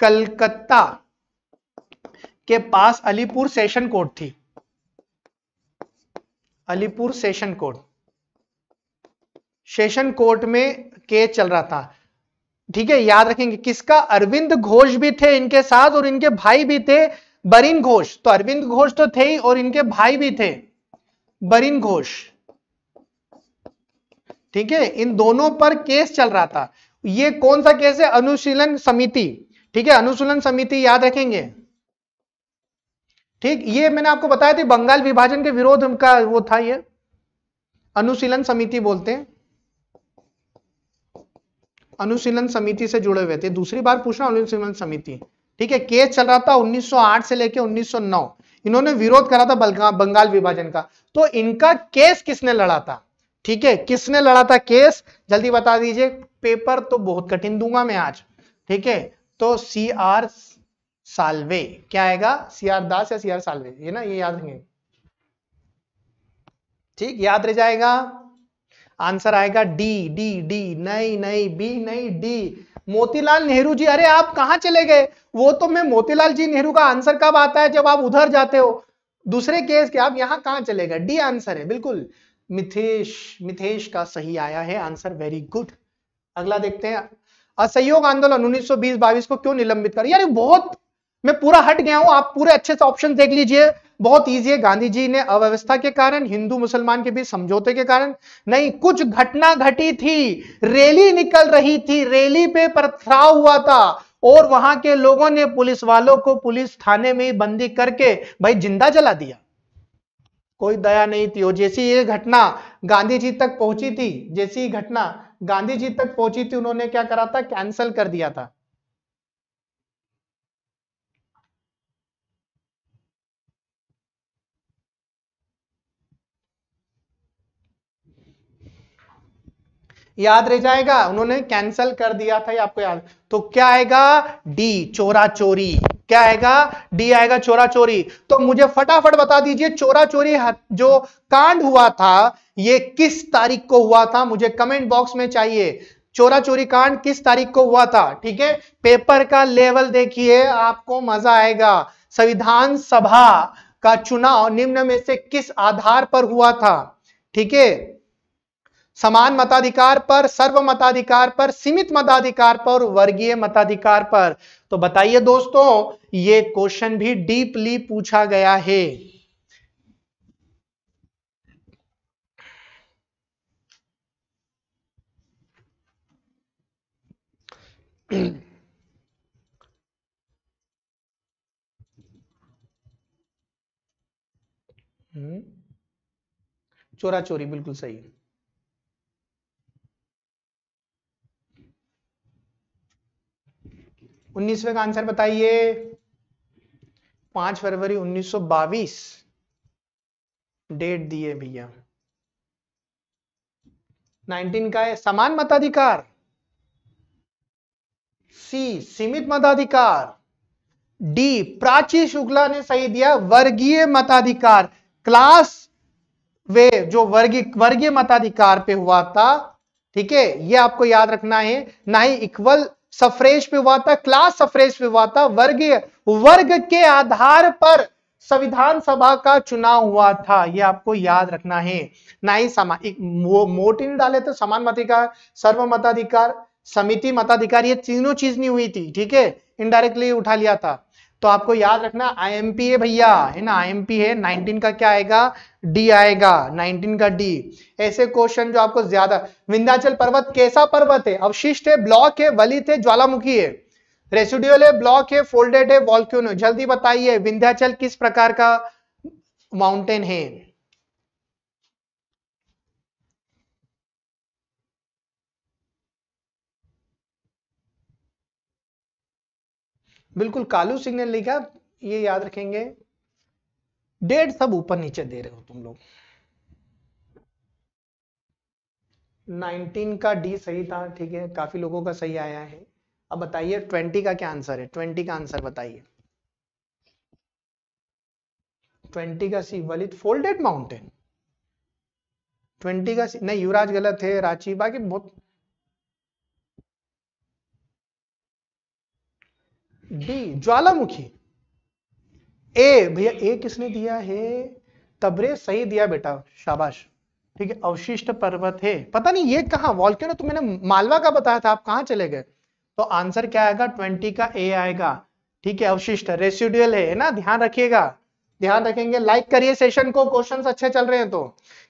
कलकत्ता के पास अलीपुर सेशन कोर्ट थी Alipur session court session court में केस चल रहा था ठीक है याद रखेंगे किसका अरविंद घोष भी थे इनके साथ और इनके भाई भी थे बरिन घोष तो अरविंद घोष तो थे ही और इनके भाई भी थे बरिन घोष ठीक है इन दोनों पर केस चल रहा था ये कौन सा केस है अनुशीलन समिति ठीक है अनुशीलन समिति याद रखेंगे ठीक ये मैंने आपको बताया था बंगाल विभाजन के विरोध का वो था ये अनुशीलन समिति बोलते हैं अनुशीलन समिति से जुड़े हुए थे दूसरी बार पूछना अनुशीलन समिति ठीक है केस चल रहा था 1908 से लेके 1909 इन्होंने विरोध करा था बंगाल विभाजन का तो इनका केस किसने लड़ा था ठीक है किसने लड़ा था केस जल्दी बता दीजिए पेपर तो बहुत कठिन दूंगा मैं आज ठीक है तो सी आर सालवे क्या आएगा सी आर दास या सी आर सालवे ये ना ये याद रहेंगे ठीक याद रह जाएगा आंसर आएगा डी डी डी नहीं नहीं बी नहीं डी मोतीलाल नेहरू जी अरे आप कहाँ चले गए वो तो मैं मोतीलाल जी नेहरू का आंसर कब आता है जब आप उधर जाते हो दूसरे केस के आप यहाँ कहाँ चले गए डी आंसर है बिल्कुल मिथेश मिथेश का सही आया है आंसर वेरी गुड अगला देखते हैं असहयोग आंदोलन 1920-22 को क्यों निलंबित कर यार बहुत मैं पूरा हट गया हूं आप पूरे अच्छे से ऑप्शन देख लीजिए बहुत ईजी है गांधी जी ने अव्यवस्था के कारण हिंदू मुसलमान के बीच समझौते के कारण नहीं कुछ घटना घटी थी रैली निकल रही थी रैली पे पथराव हुआ था और वहां के लोगों ने पुलिस वालों को पुलिस थाने में बंदी करके भाई जिंदा जला दिया कोई दया नहीं थी और जैसी ये घटना गांधी जी तक पहुंची थी जैसी घटना गांधी जी तक पहुंची थी उन्होंने क्या करा था कैंसल कर दिया था याद रह जाएगा उन्होंने कैंसल कर दिया था आपको याद तो क्या आएगा डी चोरा चोरी क्या आएगा डी आएगा चोरा चोरी तो मुझे फटाफट बता दीजिए चोरा चोरी जो कांड हुआ था ये किस तारीख को हुआ था मुझे कमेंट बॉक्स में चाहिए चोरा चोरी कांड किस तारीख को हुआ था ठीक है पेपर का लेवल देखिए आपको मजा आएगा संविधान सभा का चुनाव निम्न में से किस आधार पर हुआ था ठीक है समान मताधिकार पर सर्व मताधिकार पर सीमित मताधिकार पर वर्गीय मताधिकार पर तो बताइए दोस्तों ये क्वेश्चन भी डीपली पूछा गया है हम्म। चोरा चोरी बिल्कुल सही है उन्नीसवे का आंसर बताइए पांच फरवरी उन्नीस डेट दिए भैया 19 का है समान मताधिकार सी सीमित मताधिकार डी प्राची शुक्ला ने सही दिया वर्गीय मताधिकार क्लास वे जो वर्गी वर्गीय मताधिकार पे हुआ था ठीक है ये आपको याद रखना है ना ही इक्वल सफ्रेश पे हुआ था क्लास सफ्रेश पे हुआ था वर्गीय वर्ग के आधार पर संविधान सभा का चुनाव हुआ था ये आपको याद रखना है ना ही समान एक मोट नहीं डाले तो समान मताधिकार सर्व मताधिकार समिति मताधिकार ये तीनों चीज नहीं हुई थी ठीक है इनडायरेक्टली उठा लिया था तो आपको याद रखना आईएमपी है भैया है ना आईएमपी है 19 का क्या आएगा डी आएगा 19 का डी ऐसे क्वेश्चन जो आपको ज्यादा विंध्याचल पर्वत कैसा पर्वत है अवशिष्ट है ब्लॉक है वलित है ज्वालामुखी है रेसिड्यूल है ब्लॉक है फोल्डेड है वॉल्क्यून जल्दी बताइए विंध्याचल किस प्रकार का माउंटेन है बिल्कुल कालू सिग्नल लिखा ये याद रखेंगे डेढ़ सब ऊपर नीचे दे रहे हो तुम लोग 19 का डी सही था ठीक है काफी लोगों का सही आया है अब बताइए 20 का क्या आंसर है 20 का आंसर बताइए 20 का सी वलित फोल्डेड माउंटेन 20 का सी नहीं युवराज गलत है रांची बाकी बहुत डी ज्वालामुखी ए भैया ए किसने दिया है तबरे सही दिया बेटा शाबाश ठीक है अवशिष्ट पर्वत है पता नहीं ये कहा वॉल्केनो तो मैंने मालवा का बताया था आप कहा चले गए तो आंसर क्या आएगा ट्वेंटी का ए आएगा ठीक है अवशिष्ट रेसिडुअल है ना ध्यान रखिएगा ध्यान रखेंगे लाइक करिए सेशन को क्वेश्चंस अच्छे चल रहे हैं तो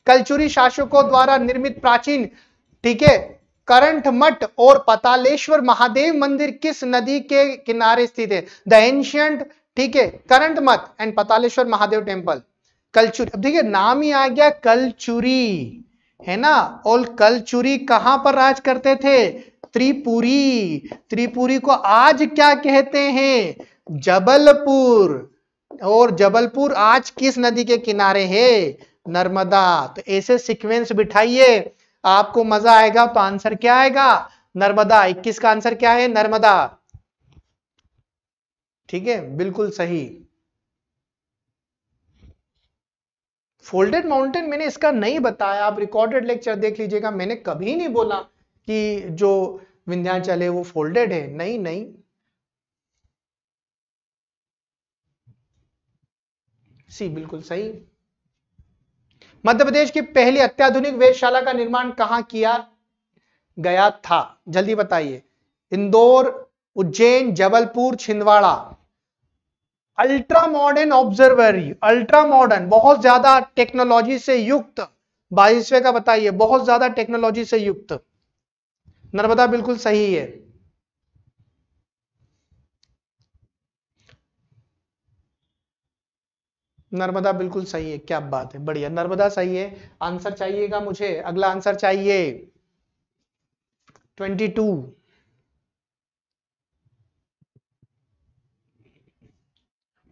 कलचुरी शासकों द्वारा निर्मित प्राचीन ठीक है करंट मठ और पतालेश्वर महादेव मंदिर किस नदी के किनारे स्थित है द एंशियंट ठीक है करंट मठ एंड पतालेश्वर महादेव टेम्पल कलचुरी अब देखिए नाम ही आ गया कलचुरी है ना और कलचुरी कहां पर राज करते थे त्रिपुरी त्रिपुरी को आज क्या कहते हैं जबलपुर और जबलपुर आज किस नदी के किनारे है नर्मदा तो ऐसे सीक्वेंस बिठाइए आपको मजा आएगा तो आंसर क्या आएगा नर्मदा इक्कीस का आंसर क्या है नर्मदा ठीक है बिल्कुल सही फोल्डेड माउंटेन मैंने इसका नहीं बताया आप रिकॉर्डेड लेक्चर देख लीजिएगा मैंने कभी नहीं बोला कि जो विंध्याचल है वो फोल्डेड है नहीं नहीं सी बिल्कुल सही मध्य प्रदेश की पहली अत्याधुनिक वेधशाला का निर्माण कहां किया गया था जल्दी बताइए Indore Ujjain Jabalpur Chhindwara ultra modern observatory ultra modern बहुत ज्यादा टेक्नोलॉजी से युक्त बाईसवे का बताइए बहुत ज्यादा टेक्नोलॉजी से युक्त नर्मदा बिल्कुल सही है नर्मदा बिल्कुल सही है क्या बात है बढ़िया नर्मदा सही है आंसर चाहिएगा मुझे अगला आंसर चाहिए ट्वेंटी टू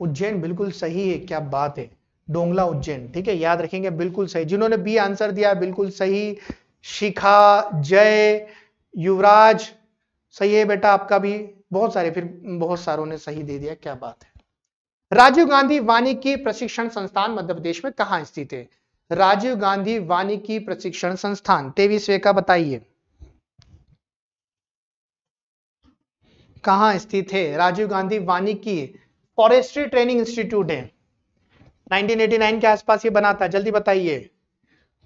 उज्जैन बिल्कुल सही है क्या बात है डोंगला उज्जैन ठीक है याद रखेंगे बिल्कुल सही जिन्होंने बी आंसर दिया बिल्कुल सही शिखा जय युवराज सही है बेटा आपका भी बहुत सारे फिर बहुत सारों ने सही दे दिया क्या बात है राजीव गांधी वानिकी प्रशिक्षण संस्थान मध्य प्रदेश में कहा स्थित है राजीव गांधी वानिकी प्रशिक्षण संस्थान तेवीसवे का बताइए कहा स्थित है राजीव गांधी वानिकी फॉरेस्ट्री ट्रेनिंग इंस्टीट्यूट है 1989 के आसपास ये बना था जल्दी बताइए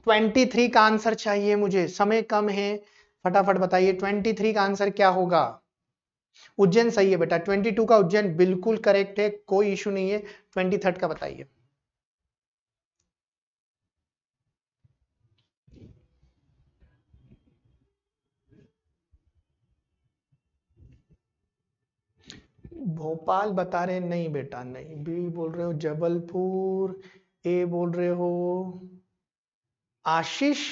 23 का आंसर चाहिए मुझे समय कम है फटाफट बताइए 23 का आंसर क्या होगा उज्जैन सही है बेटा 22 का उज्जैन बिल्कुल करेक्ट है कोई इश्यू नहीं है थर्ड का बताइए भोपाल बता रहे नहीं बेटा नहीं बी बोल रहे हो जबलपुर ए बोल रहे हो आशीष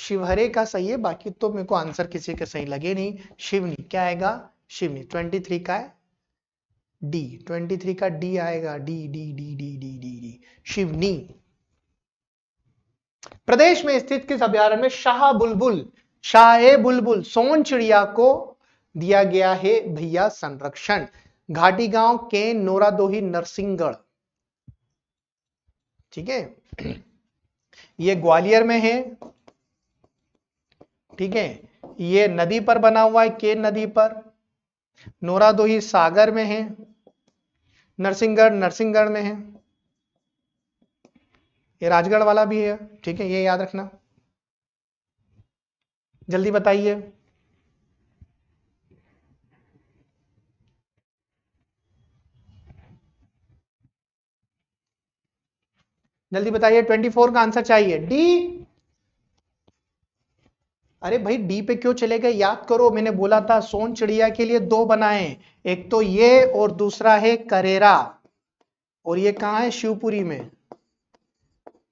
शिवहरे का सही है बाकी तो मेरे को आंसर किसी का सही लगे नहीं शिवनी क्या आएगा शिवनी ट्वेंटी थ्री का है डी ट्वेंटी थ्री का डी आएगा D D D D D D D Seoni प्रदेश में स्थित किस अभ्यारण्य में शाह बुलबुल शाह बुलबुल सोन चिड़िया को दिया गया है भैया संरक्षण घाटी गांव के नोरादोही नरसिंहगढ़ ठीक है ये ग्वालियर में है ठीक है ये नदी पर बना हुआ है के नदी पर नोरादोही सागर में है नरसिंहगढ़ नरसिंहगढ़ में है ये राजगढ़ वाला भी है ठीक है ये याद रखना जल्दी बताइए जल्दी बताइए 24 का आंसर चाहिए डी अरे भाई डी पे क्यों चले गए याद करो मैंने बोला था सोन चिड़िया के लिए दो बनाए एक तो ये और दूसरा है करेरा और ये कहाँ है शिवपुरी में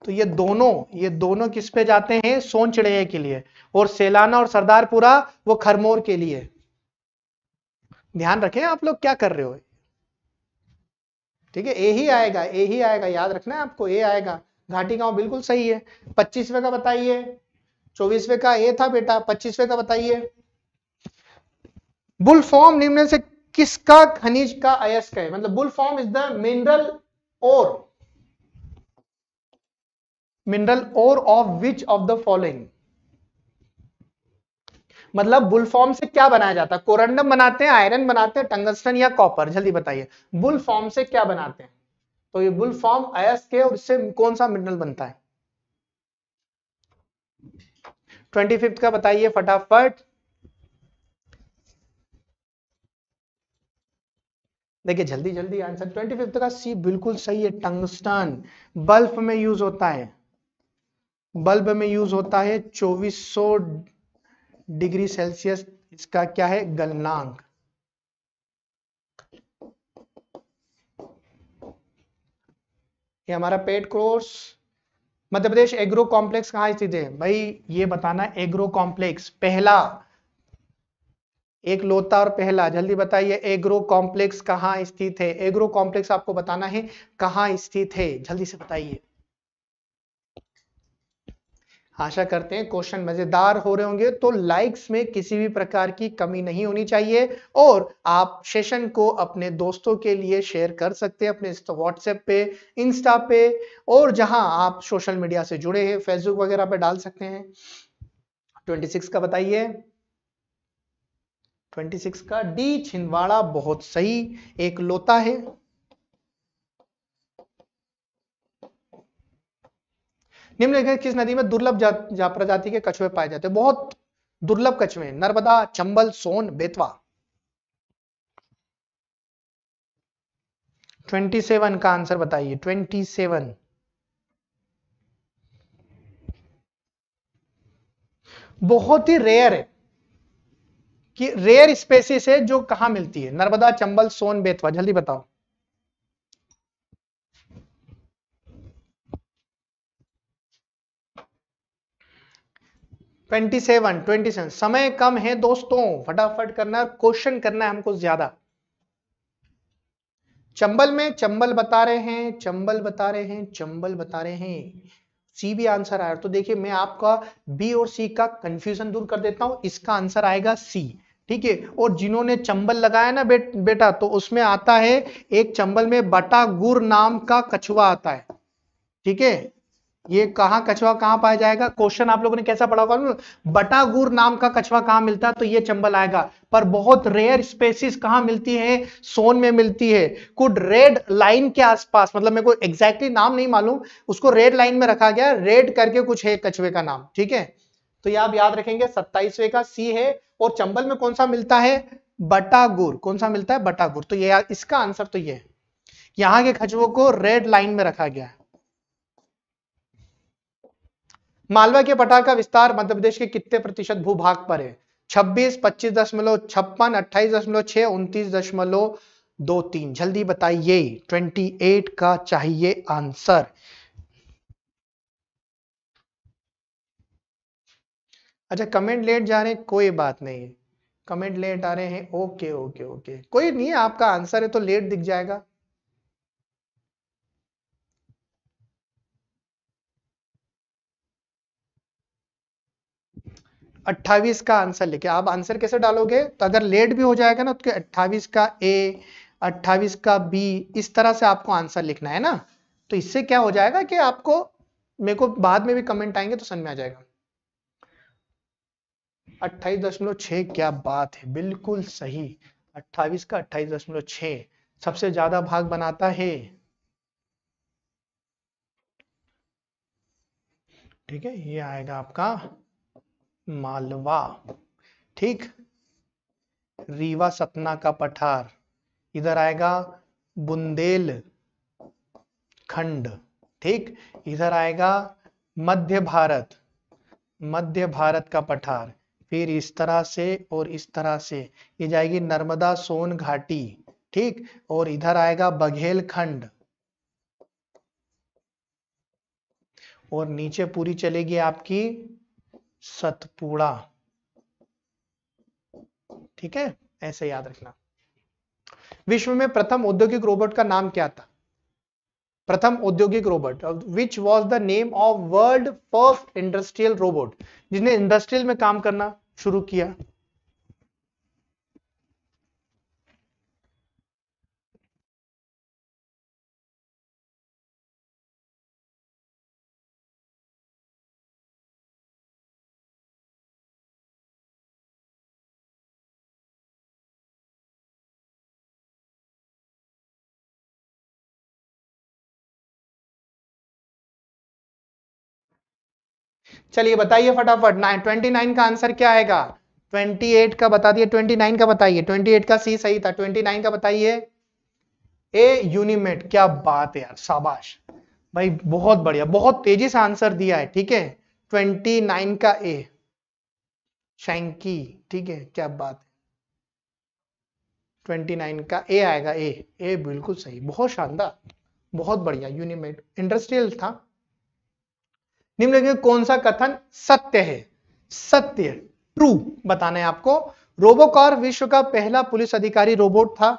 तो ये दोनों ये दोनों किस पे जाते हैं सोन चिड़िया के लिए और सेलाना और सरदारपुरा वो खरमोर के लिए ध्यान रखें आप लोग क्या कर रहे हो ठीक है ए ही आएगा ए ही आएगा याद रखना है आपको ए आएगा घाटी गांव बिल्कुल सही है पच्चीसवे का बताइए चौबीसवे का ए था बेटा पच्चीसवे का बताइए बुल फॉर्म निम्न से किसका खनिज का अयस्क है मतलब bull form is the mineral और मिनरल और of which of the following मतलब बुल फॉर्म से क्या बनाया जाता है कोरंडम बनाते हैं आयरन बनाते हैं टंगस्टन या कॉपर जल्दी बताइए बुल फॉर्म से क्या बनाते हैं तो ये बुल फॉर्म अयस्क है और इससे कौन सा मिनरल बनता है ट्वेंटी फिफ्थ का बताइए फटाफट देखिए जल्दी जल्दी आंसर ट्वेंटी फिफ्थ का सी बिल्कुल सही है टंगस्टन बल्ब में यूज होता है बल्ब में यूज होता है 2400 डिग्री सेल्सियस इसका क्या है गलनांक ये हमारा paid course Madhya Pradesh agro complex कहां स्थित है भाई ये बताना एग्रो कॉम्प्लेक्स पहला एक लोता और पहला जल्दी बताइए एग्रो कॉम्प्लेक्स कहाँ स्थित है एग्रो कॉम्प्लेक्स आपको बताना है कहाँ स्थित है जल्दी से बताइए आशा करते हैं क्वेश्चन मजेदार हो रहे होंगे तो लाइक्स में किसी भी प्रकार की कमी नहीं होनी चाहिए और आप सेशन को अपने दोस्तों के लिए शेयर कर सकते हैं अपने व्हाट्सएप पे इंस्टा पे और जहां आप सोशल मीडिया से जुड़े हैं फेसबुक वगैरह पे डाल सकते हैं 26 का बताइए 26 का डी छिंदवाड़ा बहुत सही एक लोता है निम्नलिखित किस नदी में दुर्लभ जा, प्रजाति के कछुए पाए जाते हैं बहुत दुर्लभ कछुए नर्मदा चंबल सोन बेतवा 27 का आंसर बताइए 27 बहुत ही रेयर है कि रेयर स्पेसिस है जो कहां मिलती है नर्मदा चंबल सोन बेतवा जल्दी बताओ ट्वेंटी सेवन ट्वेंटी सेवन समय कम है दोस्तों फटाफट करना क्वेश्चन करना है हमको ज्यादा चंबल में चंबल बता रहे हैं चंबल बता रहे हैं चंबल बता रहे हैं सी भी आंसर आया तो देखिए मैं आपका बी और सी का कंफ्यूजन दूर कर देता हूं इसका आंसर आएगा सी ठीक है और जिन्होंने चंबल लगाया ना बेट बेटा तो उसमें आता है एक चंबल में बटा गुर नाम का कछुआ आता है ठीक है ये कहा कछुआ कहाँ पाया जाएगा क्वेश्चन आप लोगों ने कैसा पढ़ा होगा बटागुर नाम का कछुआ कहाँ मिलता है तो ये चंबल आएगा पर बहुत रेयर स्पेसिस कहां मिलती है सोन में मिलती है कुड रेड लाइन के आसपास मतलब मेरे को एग्जैक्टली नाम नहीं मालूम उसको रेड लाइन में रखा गया रेड करके कुछ है कछुए का नाम ठीक है तो ये आप याद रखेंगे सत्ताईसवे का सी है और चंबल में कौन सा मिलता है बटागुर कौन सा मिलता है बटागुर तो ये इसका आंसर तो ये है यहाँ के खचुओं को रेड लाइन में रखा गया है मालवा के पठार का विस्तार मध्य प्रदेश के कितने प्रतिशत भूभाग पर है छब्बीस पच्चीस दशमलव छप्पन अट्ठाईस दशमलव छह उनतीस दशमलव दो तीन जल्दी बताइए ट्वेंटी एट का चाहिए आंसर अच्छा कमेंट लेट जा रहे हैं कोई बात नहीं है कमेंट लेट आ रहे हैं ओके ओके ओके कोई नहीं आपका आंसर है तो लेट दिख जाएगा 28 का आंसर लिखे आप आंसर कैसे डालोगे तो अगर लेट भी हो जाएगा ना तो 28 का ए 28 का बी इस तरह से आपको आंसर लिखना है ना तो इससे क्या हो जाएगा कि आपको मेरे को बाद में भी कमेंट आएंगे तो समझ में आ जाएगा अट्ठाईस दशमलव छः क्या बात है बिल्कुल सही अट्ठाईस का अट्ठाईस दशमलव छ सबसे ज्यादा भाग बनाता है ठीक है ये आएगा आपका मालवा ठीक रीवा सतना का पठार इधर आएगा बुंदेल खंड ठीक इधर आएगा मध्य भारत मध्य भारत का पठार फिर इस तरह से और इस तरह से ये जाएगी नर्मदा सोन घाटी ठीक और इधर आएगा बघेल खंड और नीचे पूरी चलेगी आपकी सतपुड़ा ठीक है ऐसे याद रखना विश्व में प्रथम औद्योगिक रोबोट का नाम क्या था प्रथम औद्योगिक robot which was the name of world first industrial robot जिसने इंडस्ट्रियल में काम करना शुरू किया चलिए बताइए फटाफट नाइन ट्वेंटी नाइन का आंसर क्या आएगा ट्वेंटी एट का बता दिए ट्वेंटी नाइन का बताइए ट्वेंटी एट का सी सही था ट्वेंटी नाइन का बताइए ए यूनिमेट क्या बात है यार शाबाश भाई बहुत बढ़िया बहुत तेजी से आंसर दिया है ठीक है ट्वेंटी नाइन का ए शैंकी ठीक है क्या बात है ट्वेंटी नाइन का ए आएगा ए ए बिल्कुल सही बहुत शानदार बहुत बढ़िया यूनिमेट इंडस्ट्रियल था निम्नलिखित कौन सा कथन सत्य है सत्य ट्रू बताना है आपको रोबोकॉर विश्व का पहला पुलिस अधिकारी रोबोट था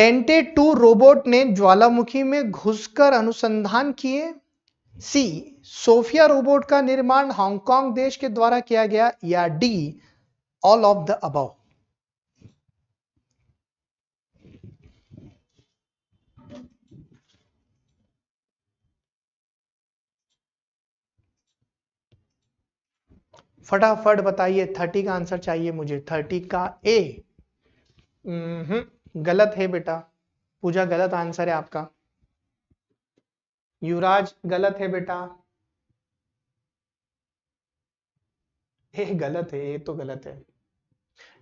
डेंटे टू रोबोट ने ज्वालामुखी में घुसकर अनुसंधान किए सी सोफिया रोबोट का निर्माण हांगकांग देश के द्वारा किया गया या D all of the above फटाफट बताइए थर्टी का आंसर चाहिए मुझे थर्टी का ए हम्म, गलत है बेटा पूजा गलत आंसर है आपका युवराज गलत है बेटा ए गलत है ये तो गलत है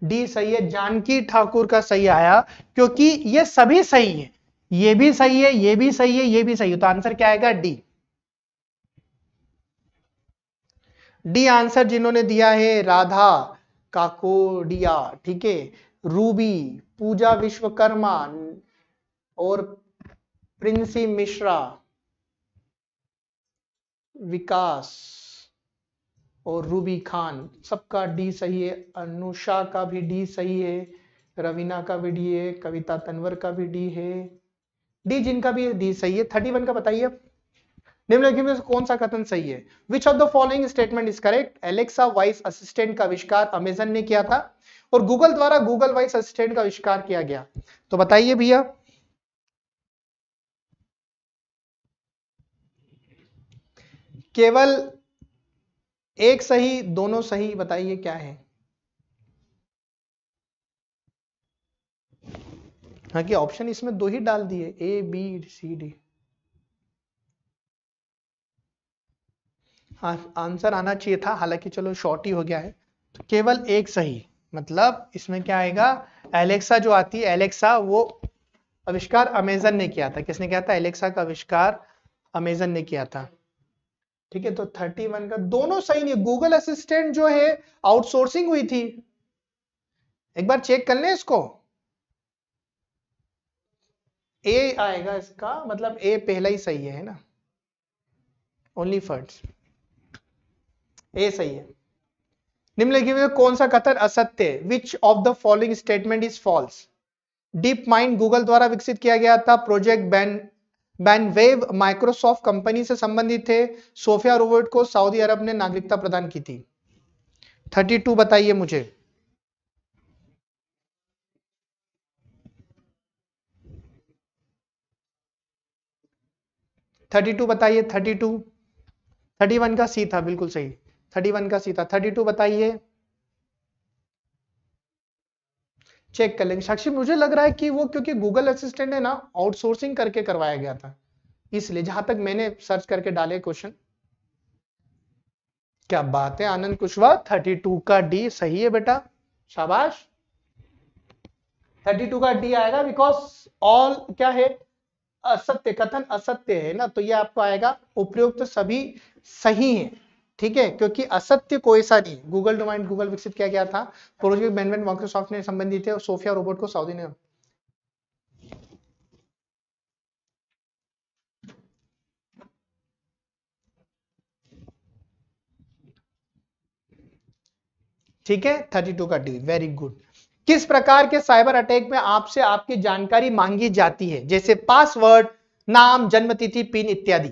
डी सही है जानकी ठाकुर का सही आया क्योंकि ये सभी सही है ये भी सही है ये भी सही है ये भी सही है तो आंसर क्या आएगा डी डी आंसर जिन्होंने दिया है राधा काकोडिया ठीक है रूबी पूजा विश्वकर्मा और प्रिंसी मिश्रा विकास और रूबी खान सबका डी सही है अनुषा का भी डी सही है रवीना का भी डी है कविता तनवर का भी डी है डी जिनका भी डी सही है थर्टी वन का बताइए आप निम्नलिखित में से कौन सा कथन सही है which of the following statement is correct Alexa voice assistant का आविष्कार अमेजन ने किया था और गूगल द्वारा गूगल वॉइस असिस्टेंट का आविष्कार किया गया तो बताइए भैया केवल एक सही दोनों सही बताइए क्या है हाँ कि ऑप्शन इसमें दो ही डाल दिए A B C D answer हाँ, आना चाहिए था हालांकि चलो शॉर्ट ही हो गया है तो केवल एक सही मतलब इसमें क्या आएगा एलेक्सा जो आती है एलेक्सा वो आविष्कार अमेजन ने किया था किसने किया था एलेक्सा का आविष्कार अमेजन ने किया था ठीक है तो 31 का दोनों सही नहीं गूगल असिस्टेंट जो है आउटसोर्सिंग हुई थी एक बार चेक कर ले इसको ए आएगा इसका मतलब ए पहला ही सही है ना ओनली फर्स्ट ए सही है निम्नलिखित में कौन सा कथन असत्य which of the following statement is false deep mind Google द्वारा विकसित किया गया था project brain wave Microsoft company से संबंधित थे सोफिया रोबोट को सऊदी अरब ने नागरिकता प्रदान की थी 32 बताइए मुझे थर्टी टू बताइए थर्टी टू थर्टी वन का सी था बिल्कुल सही थर्टी वन का सी था थर्टी टू बताइए चेक कर लेंगे साक्षी मुझे लग रहा है कि वो क्योंकि गूगल असिस्टेंट है ना आउटसोर्सिंग करके करवाया गया था इसलिए जहां तक मैंने सर्च करके डाले क्वेश्चन क्या बात है आनंद कुशवाहा 32 का डी सही है बेटा शाबाश 32 का डी आएगा बिकॉज ऑल क्या है असत्य कथन असत्य है ना तो ये आपको आएगा उपयुक्त तो सभी सही है ठीक है क्योंकि असत्य कोई सा नहीं गूगल डोमाइन गूगल विकसित किया गया था प्रोजेक्ट बेनवेन माइक्रोसॉफ्ट ने संबंधित है और सोफिया रोबोट को सऊदी ने ठीक है थर्टी टू का डी वेरी गुड किस प्रकार के साइबर अटैक में आपसे आपकी जानकारी मांगी जाती है जैसे पासवर्ड नाम जन्म तिथि पिन इत्यादि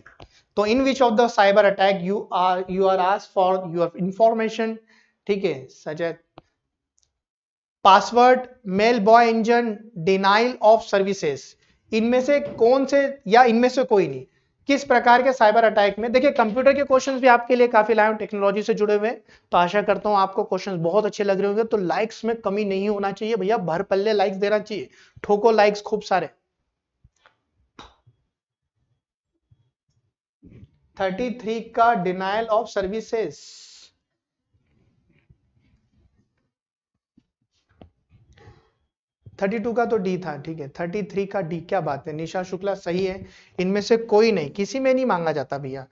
तो in which of the cyber attack you are you are ask for your information ठीक है सजेद password mail boy engine denial of services इनमें से कौन से या इनमें से कोई नहीं किस प्रकार के साइबर अटैक में देखिए कंप्यूटर के क्वेश्चंस भी आपके लिए काफी लाए टेक्नोलॉजी से जुड़े हुए हैं तो आशा करता हूं आपको क्वेश्चंस बहुत अच्छे लग रहे होंगे तो लाइक्स में कमी नहीं होना चाहिए भैया भर पल्ले लाइक्स देना चाहिए ठोको लाइक्स खूब सारे 33 का denial of services thirty two का तो डी था ठीक है थर्टी थ्री का डी क्या बात है निशा शुक्ला सही है इनमें से कोई नहीं किसी में नहीं मांगा जाता भैया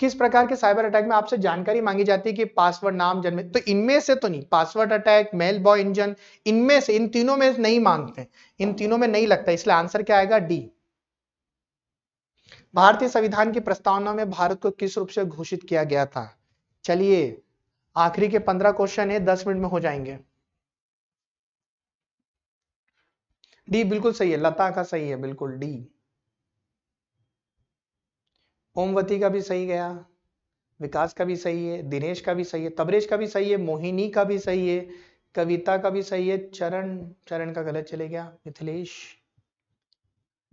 किस प्रकार के साइबर अटैक में आपसे जानकारी मांगी जाती है कि पासवर्ड नाम जन्म तो इनमें से तो नहीं password attack mail boy engine इनमें से इन तीनों में नहीं मांगते इन तीनों में नहीं लगता इसलिए आंसर क्या आएगा डी भारतीय संविधान की प्रस्तावना में भारत को किस रूप से घोषित किया गया था चलिए आखिरी के पंद्रह क्वेश्चन है दस मिनट में हो जाएंगे डी बिल्कुल सही है लता का सही है बिल्कुल डी ओमवती का भी सही गया विकास का भी सही है दिनेश का भी सही है तबरेज का भी सही है मोहिनी का भी सही है कविता का भी सही है चरण चरण का गलत चले गया मिथिलेश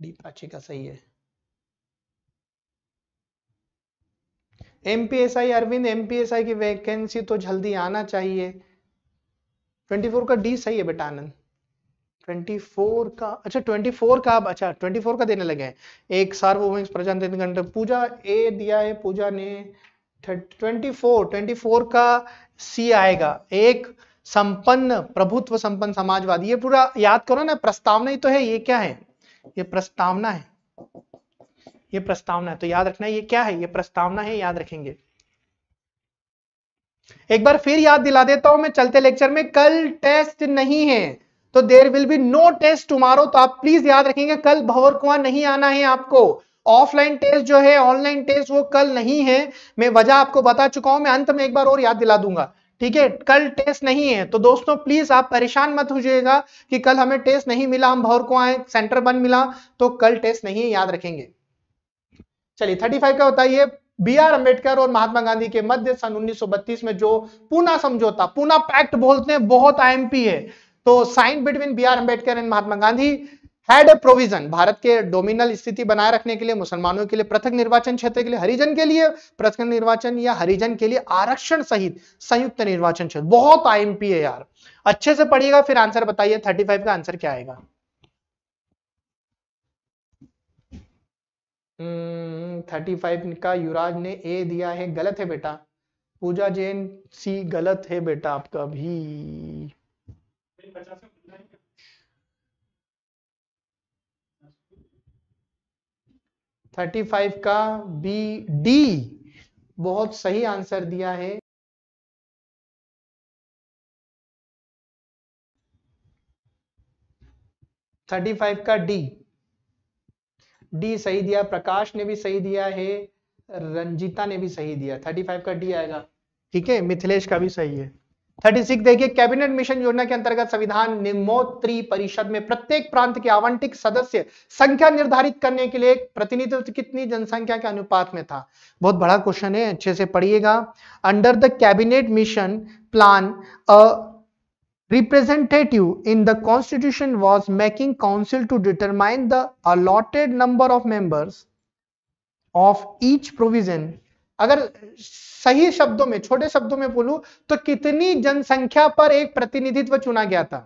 प्राची का सही है एम अरविंद एम की वैकेंसी तो जल्दी आना चाहिए 24 का डी सही है बेटा आनंद 24 का अच्छा 24 का आप अच्छा 24 का देने लगे हैं एक सार्वभौमिक प्रजातंत्र घंटे पूजा ए दिया है पूजा ने 24 24 का सी आएगा एक संपन्न प्रभुत्व संपन्न समाजवादी ये पूरा याद करो ना प्रस्तावना ही तो है ये क्या है ये प्रस्तावना है ये प्रस्तावना है तो याद रखना ये क्या है ये प्रस्तावना है याद रखेंगे एक बार फिर याद दिला देता हूं मैं चलते लेक्चर में कल टेस्ट नहीं है तो there will be no test tomorrow तो आप प्लीज याद रखेंगे कल भवर कुआ नहीं आना है आपको ऑफलाइन टेस्ट जो है ऑनलाइन टेस्ट वो कल नहीं है मैं वजह आपको बता चुका हूं मैं अंत में एक बार और याद दिला दूंगा ठीक है कल टेस्ट नहीं है तो दोस्तों प्लीज आप परेशान मत हो जाएगा कि कल हमें टेस्ट नहीं मिला हम भौर कुआ सेंटर बन मिला तो कल टेस्ट नहीं है याद रखेंगे चलिए 35 का बताइए बी आर अम्बेडकर और महात्मा गांधी के मध्य सन 1932 में जो पूना समझौता पूना पैक्ट बोलते हैं बहुत आईएमपी है तो sign between B R Ambedkar and Mahatma Gandhi had a provision Bharat के डोमिनल स्थिति बनाए रखने के लिए मुसलमानों के लिए पृथक निर्वाचन क्षेत्र के लिए हरिजन के लिए पृथक निर्वाचन या हरिजन के लिए आरक्षण सहित संयुक्त निर्वाचन क्षेत्र बहुत पी है यार अच्छे से पढ़िएगा फिर आंसर बताइए 35 का आंसर क्या आएगा थर्टी हम्म, फाइव का युवराज ने ए दिया है गलत है बेटा पूजा जैन सी गलत है बेटा आपका भी थर्टी फाइव का बी डी बहुत सही आंसर दिया है थर्टी फाइव का डी डी सही दिया प्रकाश ने भी सही दिया है रंजिता ने भी सही दिया थर्टी फाइव का डी आएगा ठीक है मिथिलेश का भी सही है थर्टी सिक्स देखिए कैबिनेट मिशन योजना के अंतर्गत संविधान निमोत्री परिषद में प्रत्येक प्रांत के आवंटित सदस्य संख्या निर्धारित करने के लिए प्रतिनिधित्व कितनी जनसंख्या के अनुपात में था बहुत बड़ा क्वेश्चन है अच्छे से पढ़िएगा under the cabinet mission plan a representative in the constitution was making council to determine the allotted number of members of each provision अगर सही शब्दों में छोटे शब्दों में बोलूं तो कितनी जनसंख्या पर एक प्रतिनिधित्व चुना गया था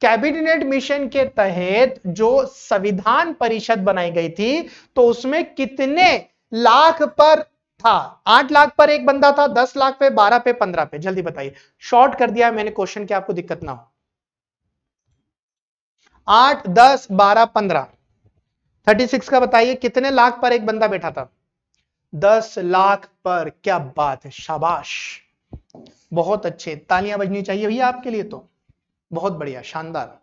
कैबिनेट मिशन के तहत जो संविधान परिषद बनाई गई थी तो उसमें कितने लाख पर था आठ लाख पर एक बंदा था दस लाख पे बारह पे पंद्रह पे जल्दी बताइए शॉर्ट कर दिया मैंने क्वेश्चन की आपको दिक्कत ना हो आठ दस बारह पंद्रह थर्टी सिक्स का बताइए कितने लाख पर एक बंदा बैठा था दस लाख पर क्या बात है शाबाश बहुत अच्छे तालियां बजनी चाहिए भैया आपके लिए तो बहुत बढ़िया शानदार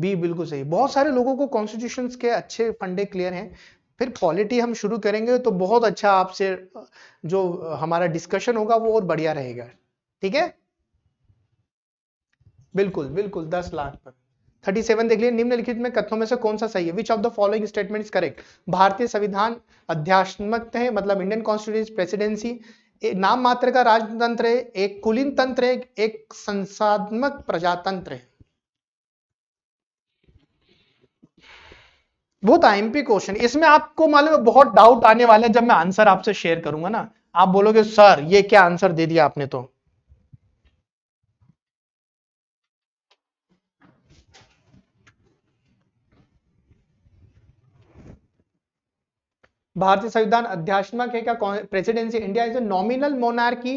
बी बिल्कुल सही बहुत सारे लोगों को कॉन्स्टिट्यूशन के अच्छे फंडे क्लियर हैं फिर पॉलिटी हम शुरू करेंगे तो बहुत अच्छा आपसे जो हमारा डिस्कशन होगा वो और बढ़िया रहेगा ठीक है बिल्कुल बिल्कुल दस लाख पर थर्टी सेवन देख लिए निम्नलिखित में कथनों में से कौन सा सही है which of the following is correct भारतीय संविधान अध्यात्मक है मतलब इंडियन कॉन्स्टिट्यूशन प्रेसिडेंसी नाम मात्र का राजतंत्र है एक कुलीन तंत्र है एक संसाधमक प्रजातंत्र है बहुत आईएमपी क्वेश्चन इसमें आपको मालूम है बहुत डाउट आने वाला है जब मैं आंसर आपसे शेयर करूंगा ना आप बोलोगे सर ये क्या आंसर दे दिया आपने तो भारतीय संविधान अध्यात्मक है क्या presidency India is a nominal monarchy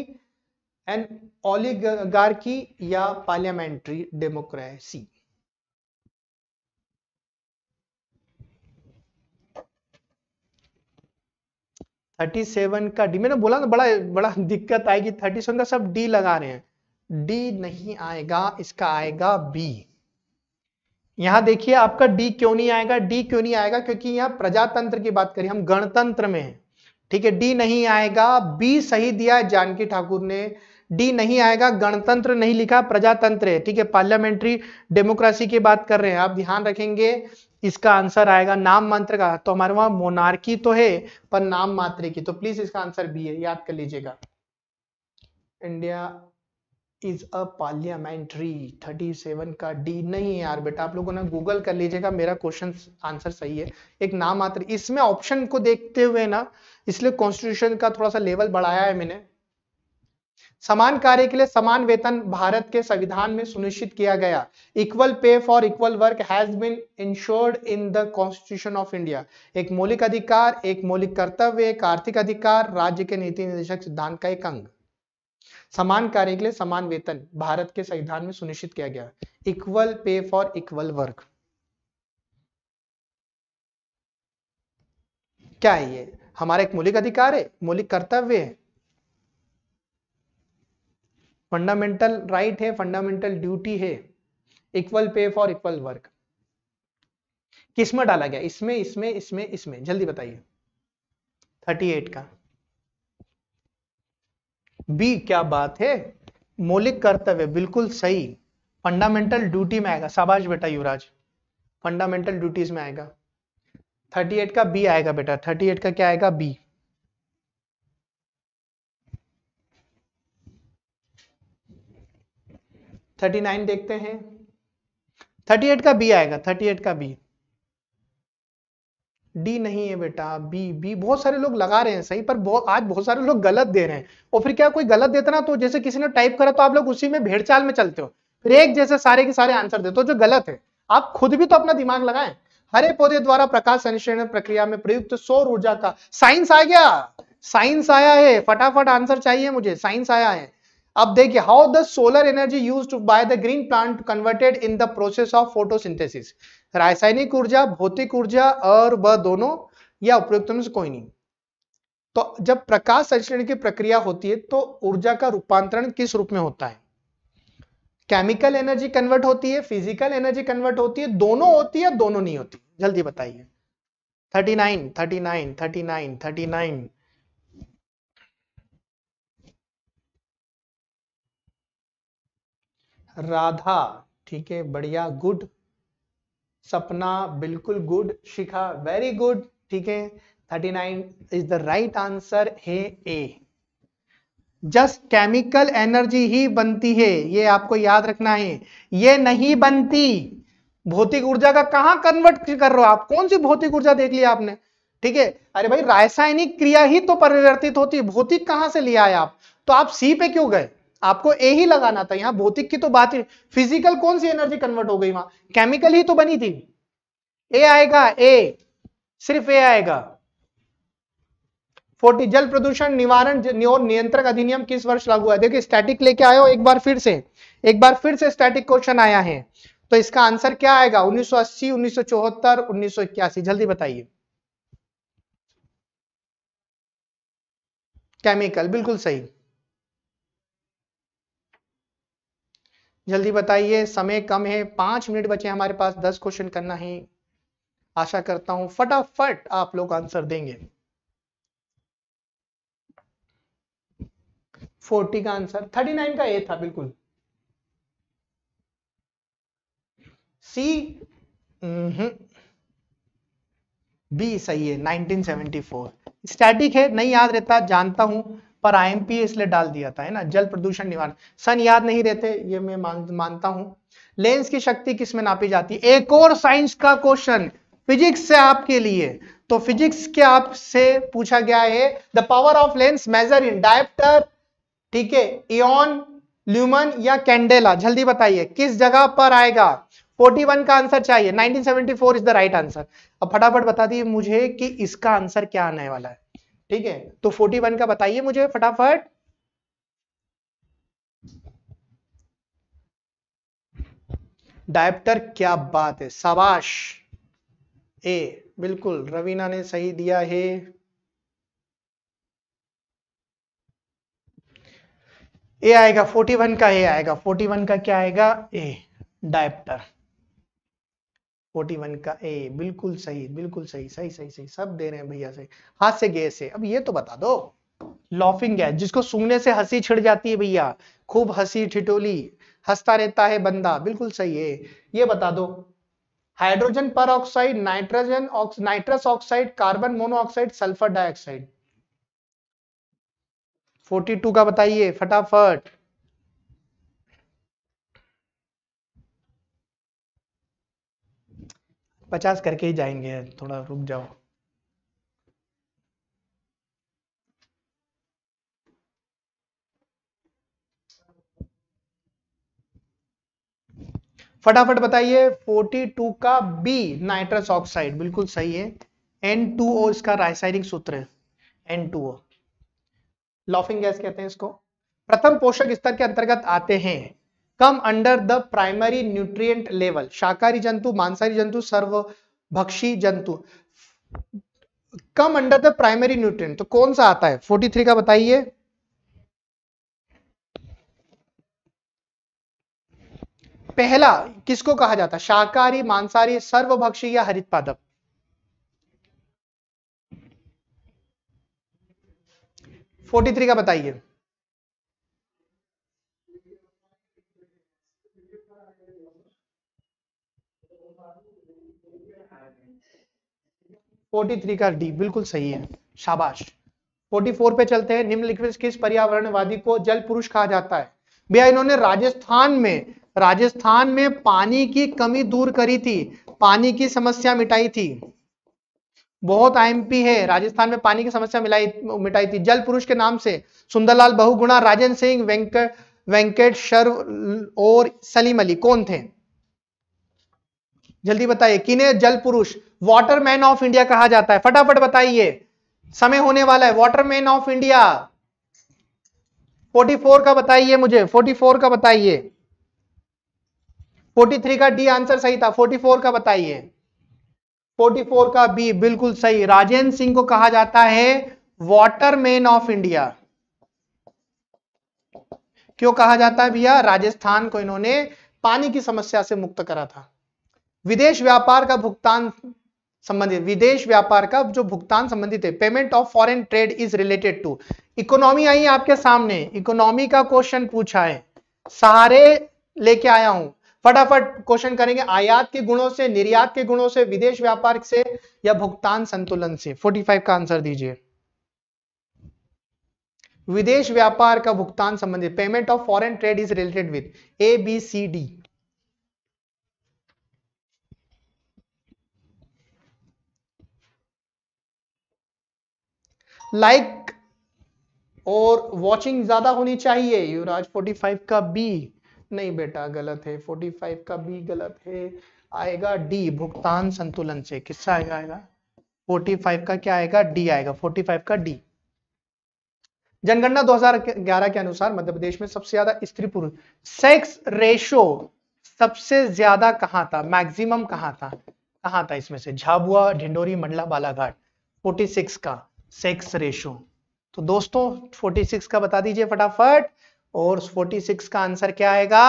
and oligarchy या पार्लियामेंट्री डेमोक्रेसी थर्टी सेवन का डी मैंने बोला ना बड़ा बड़ा दिक्कत आएगी थर्टी सेवन का सब डी लगा रहे हैं डी नहीं आएगा इसका आएगा बी यहां देखिए आपका डी क्यों नहीं आएगा डी क्यों नहीं आएगा क्योंकि यहां प्रजातंत्र की बात करें हम गणतंत्र में हैं ठीक है डी नहीं आएगा बी सही दिया है जानकी ठाकुर ने डी नहीं आएगा गणतंत्र नहीं लिखा प्रजातंत्र है ठीक है पार्लियामेंट्री डेमोक्रेसी की बात कर रहे हैं आप ध्यान रखेंगे इसका आंसर आएगा नाम मात्र का तो हमारे वहां मोनार्की तो है पर नाम मात्र की तो प्लीज इसका आंसर बी है याद कर लीजिएगा India is a parliamentary thirty seven का डी नहीं है यार बेटा आप लोगों ने गूगल कर लीजिएगा मेरा क्वेश्चन आंसर सही है एक नाम मात्र इसमें ऑप्शन को देखते हुए ना इसलिए कॉन्स्टिट्यूशन का थोड़ा सा लेवल बढ़ाया है मैंने समान कार्य के लिए समान वेतन भारत के संविधान में सुनिश्चित किया गया equal pay for equal work has been ensured in the constitution of India एक मौलिक अधिकार एक मौलिक कर्तव्य एक आर्थिक अधिकार राज्य के नीति निर्देशक सिद्धांत का एक अंग समान कार्य के लिए समान वेतन भारत के संविधान में सुनिश्चित किया गया equal pay for equal work क्या है ये हमारा एक मौलिक अधिकार है मौलिक कर्तव्य है फंडामेंटल राइट है फंडामेंटल ड्यूटी है equal pay for equal work किसमें डाला गया इसमें इसमें इसमें इसमें जल्दी बताइए 38 का बी क्या बात है मौलिक कर्तव्य बिल्कुल सही फंडामेंटल ड्यूटी में आएगा शाबाश बेटा युवराज फंडामेंटल ड्यूटीज में आएगा 38 का बी आएगा बेटा 38 का क्या आएगा बी थर्टी नाइन देखते हैं थर्टी एट का बी आएगा थर्टी एट का बी डी नहीं है बेटा बी बी बहुत सारे लोग लगा रहे हैं सही पर बहुत आज बहुत सारे लोग गलत दे रहे हैं और फिर क्या कोई गलत देता ना तो जैसे किसी ने टाइप करा तो आप लोग उसी में भेड़चाल में चलते हो फिर एक जैसे सारे के सारे आंसर देते हो जो गलत है आप खुद भी तो अपना दिमाग लगाए हरे पौधे द्वारा प्रकाश संश्रेण प्रक्रिया में प्रयुक्त सौर ऊर्जा का साइंस आ गया साइंस आया है फटाफट आंसर चाहिए मुझे साइंस आया है अब देखिए how the solar energy use by the green plant converted in the process of photosynthesis रासायनिक ऊर्जा भौतिक ऊर्जा और वह दोनों या उपयुक्त में से कोई नहीं तो जब प्रकाश संश्लेषण की प्रक्रिया होती है तो ऊर्जा का रूपांतरण किस रूप में होता है केमिकल एनर्जी कन्वर्ट होती है फिजिकल एनर्जी कन्वर्ट होती है दोनों होती है दोनों नहीं होती जल्दी बताइए thirty nine thirty nine thirty nine thirty nine Radha ठीक है बढ़िया गुड सपना बिल्कुल गुड शिखा वेरी गुड ठीक है nine is the right answer है ए जस्ट केमिकल एनर्जी ही बनती है ये आपको याद रखना है ये नहीं बनती भौतिक ऊर्जा का कहां कन्वर्ट कर रहे हो आप कौन सी भौतिक ऊर्जा देख लिया आपने ठीक है अरे भाई रासायनिक क्रिया ही तो परिवर्तित होती है भौतिक कहां से लिया है आप तो आप सी पे क्यों गए आपको ए ही लगाना था यहां भौतिक की तो बात ही फिजिकल कौन सी एनर्जी कन्वर्ट हो गई वहां केमिकल ही तो बनी थी ए आएगा ए सिर्फ ए आएगा फोर्टी जल प्रदूषण निवारण नियंत्रण अधिनियम किस वर्ष लागू हुआ देखिए स्टैटिक लेके आयो एक बार फिर से एक बार फिर से स्टैटिक क्वेश्चन आया है तो इसका आंसर क्या आएगा 1980, 1974, 1981 जल्दी बताइए केमिकल बिल्कुल सही जल्दी बताइए समय कम है पांच मिनट बचे हमारे पास दस क्वेश्चन करना है आशा करता हूं फटाफट आप लोग आंसर देंगे फोर्टी का आंसर थर्टी नाइन का ए था बिल्कुल सी बी सही है नाइनटीन सेवेंटी फोर स्टैटिक है नहीं याद रहता जानता हूं पर आईएमपी इसलिए डाल दिया था है ना जल प्रदूषण निवारण सन याद नहीं रहते ये मैं मान, मानता हूं लेंस की शक्ति किसमें नापी जाती है एक और साइंस का क्वेश्चन फिजिक्स से आपके लिए तो फिजिक्स के आपसे पूछा गया है the power of lens measure in diopter ठीक है इन ल्यूमन या कैंडेला जल्दी बताइए किस जगह पर आएगा 41 का आंसर चाहिए 1974 इज द राइट आंसर अब फटाफट बता दिए मुझे कि इसका आंसर क्या आने वाला है ठीक है तो 41 का बताइए मुझे फटाफट डायप्टर क्या बात है शाबाश ए बिल्कुल रवीना ने सही दिया है ए आएगा 41 का ए आएगा 41 का क्या आएगा ए डायप्टर फोर्टी वन का ए बिल्कुल सही बिल्कुल सही सही सही सही सब दे रहे हैं भैया सही हाथ से गैस है अब ये तो बता दो लॉफिंग गैस जिसको सूंघने से हंसी छिड़ जाती है भैया खूब हंसी ठिटोली हंसता रहता है बंदा बिल्कुल सही है ये बता दो hydrogen peroxide nitrogen nitrous oxide carbon monoxide sulphur dioxide 42 का बताइए फटाफट पचास करके ही जाएंगे थोड़ा रुक जाओ फटाफट बताइए 42 का बी नाइट्रस ऑक्साइड बिल्कुल सही है N2O इसका रासायनिक सूत्र है N2O लॉफिंग गैस कहते हैं इसको प्रथम पोषक स्तर के अंतर्गत आते हैं come under the primary nutrient level शाकाहारी जंतु मांसाहारी जंतु सर्व भक्षी जंतु come under the primary nutrient तो कौन सा आता है 43 का बताइए पहला किसको कहा जाता है शाकाहारी मांसाहारी सर्वभक्षी या हरित पादप फोर्टी थ्री का बताइए 43 का डी बिल्कुल सही है शाबाश 44 पे चलते हैं निम्नलिखित किस पर्यावरणवादी को जल पुरुष कहा जाता है भैया इन्होंने राजस्थान में राजस्थान में पानी की कमी दूर करी थी पानी की समस्या मिटाई थी बहुत आईएमपी है राजस्थान में पानी की समस्या मिलाई मिटाई थी जल पुरुष के नाम से सुंदरलाल बहुगुणा राजन सिंह वेंकट वेंकट शर्व और सलीम अली कौन थे जल्दी बताइए किने जल पुरुष वाटरमैन ऑफ इंडिया कहा जाता है फटाफट बताइए समय होने वाला है वाटरमैन ऑफ इंडिया 44 का बताइए मुझे 44 का बताइए 43 का डी आंसर सही था 44 का बताइए 44 का बी बिल्कुल सही राजेंद्र सिंह को कहा जाता है वॉटरमैन ऑफ इंडिया क्यों कहा जाता है भैया राजस्थान को इन्होंने पानी की समस्या से मुक्त करा था विदेश व्यापार का भुगतान संबंधित विदेश व्यापार का जो भुगतान संबंधित है payment of foreign trade is related to economy आई है आपके सामने इकोनॉमी का क्वेश्चन पूछा है सहारे लेके आया हूं फटाफट क्वेश्चन करेंगे आयात के गुणों से निर्यात के गुणों से विदेश व्यापार से या भुगतान संतुलन से 45 का आंसर दीजिए विदेश व्यापार का भुगतान संबंधित payment of foreign trade is related with A B C D like और वॉचिंग ज्यादा होनी चाहिए युवराज 45 का बी नहीं बेटा गलत है 45 का बी गलत है आएगा डी भुगतान संतुलन से किससे आएगा आएगा 45 का क्या आएगा डी आएगा 45 का डी जनगणना 2011 के अनुसार मध्य प्रदेश में सबसे ज्यादा स्त्री पुरुष सेक्स रेशो सबसे ज्यादा कहां था मैक्सिमम कहां था कहां था इसमें से झाबुआ ढिंडोरी मंडला बालाघाट 46 का सेक्स रेशो तो दोस्तों 46 का बता दीजिए फटाफट और 46 का आंसर क्या आएगा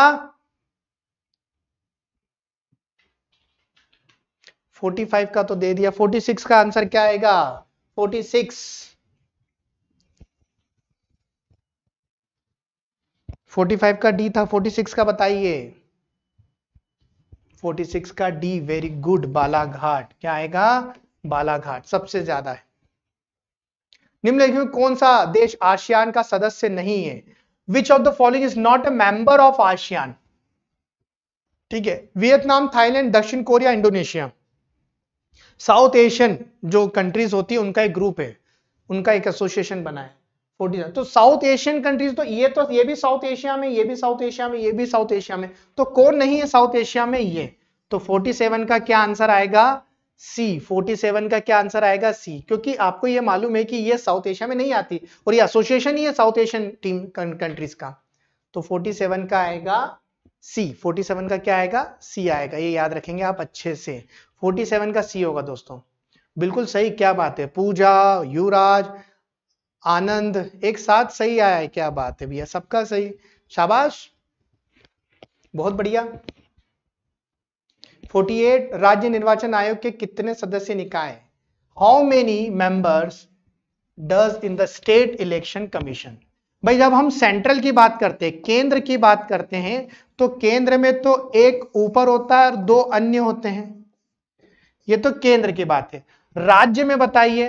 45 का तो दे दिया 46 का आंसर क्या आएगा 46 45 का डी था 46 का बताइए 46 का डी वेरी गुड बालाघाट क्या आएगा बालाघाट सबसे ज्यादा है निम्नलिखित में कौन सा देश आशियान का सदस्य नहीं है which of the following is not a member of ASEAN ठीक है वियतनाम थाईलैंड दक्षिण कोरिया इंडोनेशिया साउथ एशियन जो कंट्रीज होती है उनका एक ग्रुप है उनका एक एसोसिएशन बना है तो साउथ एशियन कंट्रीज तो ये तो ये भी साउथ एशिया में ये भी साउथ एशिया में ये भी साउथ एशिया में तो कौन नहीं है साउथ एशिया में ये तो 47 का क्या आंसर आएगा सी 47 का क्या आंसर आएगा सी क्योंकि आपको यह मालूम है कि यह साउथ एशिया में नहीं आती और ये एसोसिएशन ही है साउथ एशियन टीम कंट्रीज का तो 47 का आएगा सी 47 का क्या आएगा सी आएगा ये याद रखेंगे आप अच्छे से 47 का सी होगा दोस्तों बिल्कुल सही क्या बात है पूजा युवराज आनंद एक साथ सही आया है क्या बात है भैया सबका सही शाबाश बहुत बढ़िया 48 राज्य निर्वाचन आयोग के कितने सदस्य निकाय how many members does in the state election commission भाई जब हम सेंट्रल की बात करते हैं केंद्र की बात करते हैं तो केंद्र में तो एक ऊपर होता है और दो अन्य होते हैं ये तो केंद्र की बात है राज्य में बताइए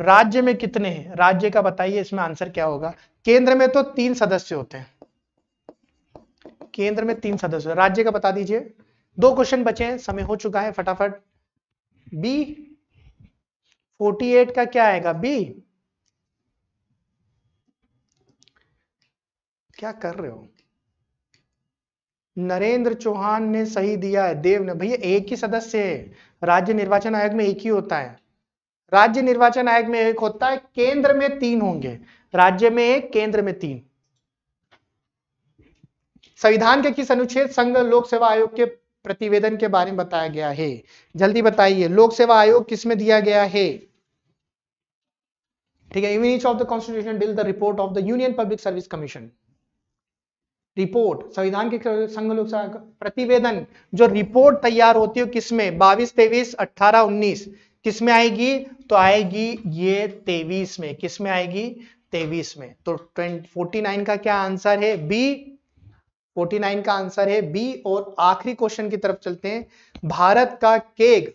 राज्य में कितने हैं राज्य का बताइए इसमें आंसर क्या होगा केंद्र में तो तीन सदस्य होते हैं केंद्र में तीन सदस्य राज्य का बता दीजिए दो क्वेश्चन बचे हैं समय हो चुका है फटाफट बी 48 का क्या आएगा बी क्या कर रहे हो नरेंद्र चौहान ने सही दिया है देव ने भैया एक ही सदस्य है राज्य निर्वाचन आयोग में एक ही होता है राज्य निर्वाचन आयोग में एक होता है केंद्र में तीन होंगे राज्य में एक केंद्र में तीन संविधान के किस अनुच्छेद संघ लोक सेवा आयोग के प्रतिवेदन के बारे में बताया गया है जल्दी बताइए लोक सेवा आयोग किसमें दिया गया है ठीक है even of the constitution deal the report of the union public service commission report संविधान के संघ लोक सेवा प्रतिवेदन जो रिपोर्ट तैयार होती है हो, किसमें बाईस तेईस अट्ठारह उन्नीस किसमें आएगी तो आएगी ये तेवीस में किसमें आएगी तेवीस में तो ट्वेंट फोर्टी नाइन का क्या आंसर है बी 49 का आंसर है बी और आखिरी क्वेश्चन की तरफ चलते हैं भारत का केग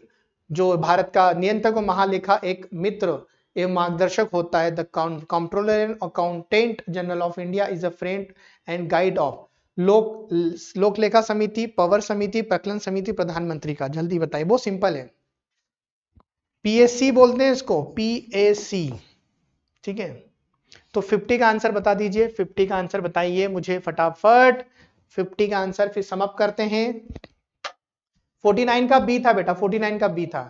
जो भारत का नियंत्रक और महालेखा एक मित्र एवं मार्गदर्शक होता है the controller and accountant general of India is a friend and guide of लोक लोकलेखा समिति पवर समिति प्रकलन समिति प्रधानमंत्री का जल्दी बताइए बहुत सिंपल है पीएससी बोलते हैं इसको पीएसी ठीक है तो 50 का आंसर बता दीजिए 50 का आंसर बताइए मुझे फटाफट 50 का आंसर फिर समअप करते हैं 49 का बी था बेटा 49 का बी था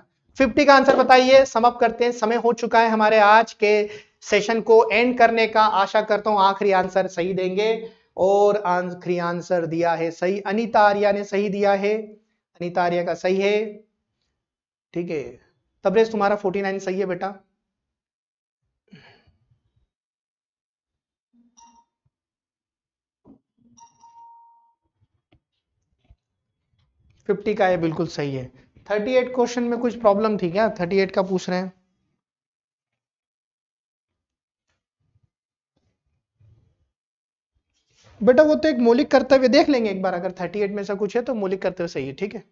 50 का आंसर बताइए समअप करते हैं समय हो चुका है हमारे आज के सेशन को एंड करने का आशा करता हूं आखिरी आंसर सही देंगे और आखिरी आंसर दिया है सही अनिता आर्या ने सही दिया है अनिता आर्या का सही है ठीक है तबरेज तुम्हारा 49 सही है बेटा फिफ्टी का ये बिल्कुल सही है थर्टी एट क्वेश्चन में कुछ प्रॉब्लम थी क्या थर्टी एट का पूछ रहे हैं बेटा वो तो एक मौलिक कर्तव्य देख लेंगे एक बार अगर थर्टी एट में से कुछ है तो मौलिक कर्तव्य सही है ठीक है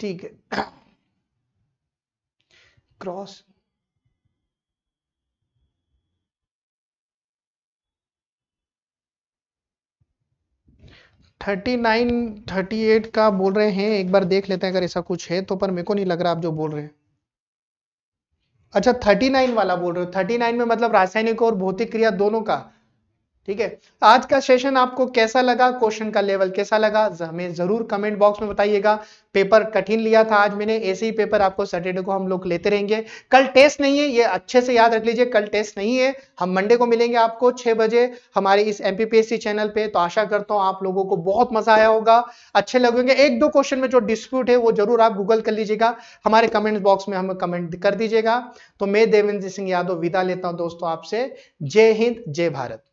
ठीक है cross thirty nine thirty eight का बोल रहे हैं एक बार देख लेते हैं अगर ऐसा कुछ है तो पर मेरे को नहीं लग रहा आप जो बोल रहे हैं अच्छा थर्टी नाइन वाला बोल रहे हो थर्टी नाइन में मतलब रासायनिक और भौतिक क्रिया दोनों का ठीक है आज का सेशन आपको कैसा लगा क्वेश्चन का लेवल कैसा लगा हमें जरूर कमेंट बॉक्स में बताइएगा पेपर कठिन लिया था आज मैंने ऐसे ही पेपर आपको सैटरडे को हम लोग लेते रहेंगे कल टेस्ट नहीं है ये अच्छे से याद रख लीजिए कल टेस्ट नहीं है हम मंडे को मिलेंगे आपको छह बजे हमारे इस एमपीपीएससी चैनल पे तो आशा करता हूँ आप लोगों को बहुत मजा आया होगा अच्छे लगेंगे एक दो क्वेश्चन में जो डिस्प्यूट है वो जरूर आप गूगल कर लीजिएगा हमारे कमेंट बॉक्स में हमें कमेंट कर दीजिएगा तो मैं देवेंद्र सिंह यादव विदा लेता हूँ दोस्तों आपसे जय हिंद जय भारत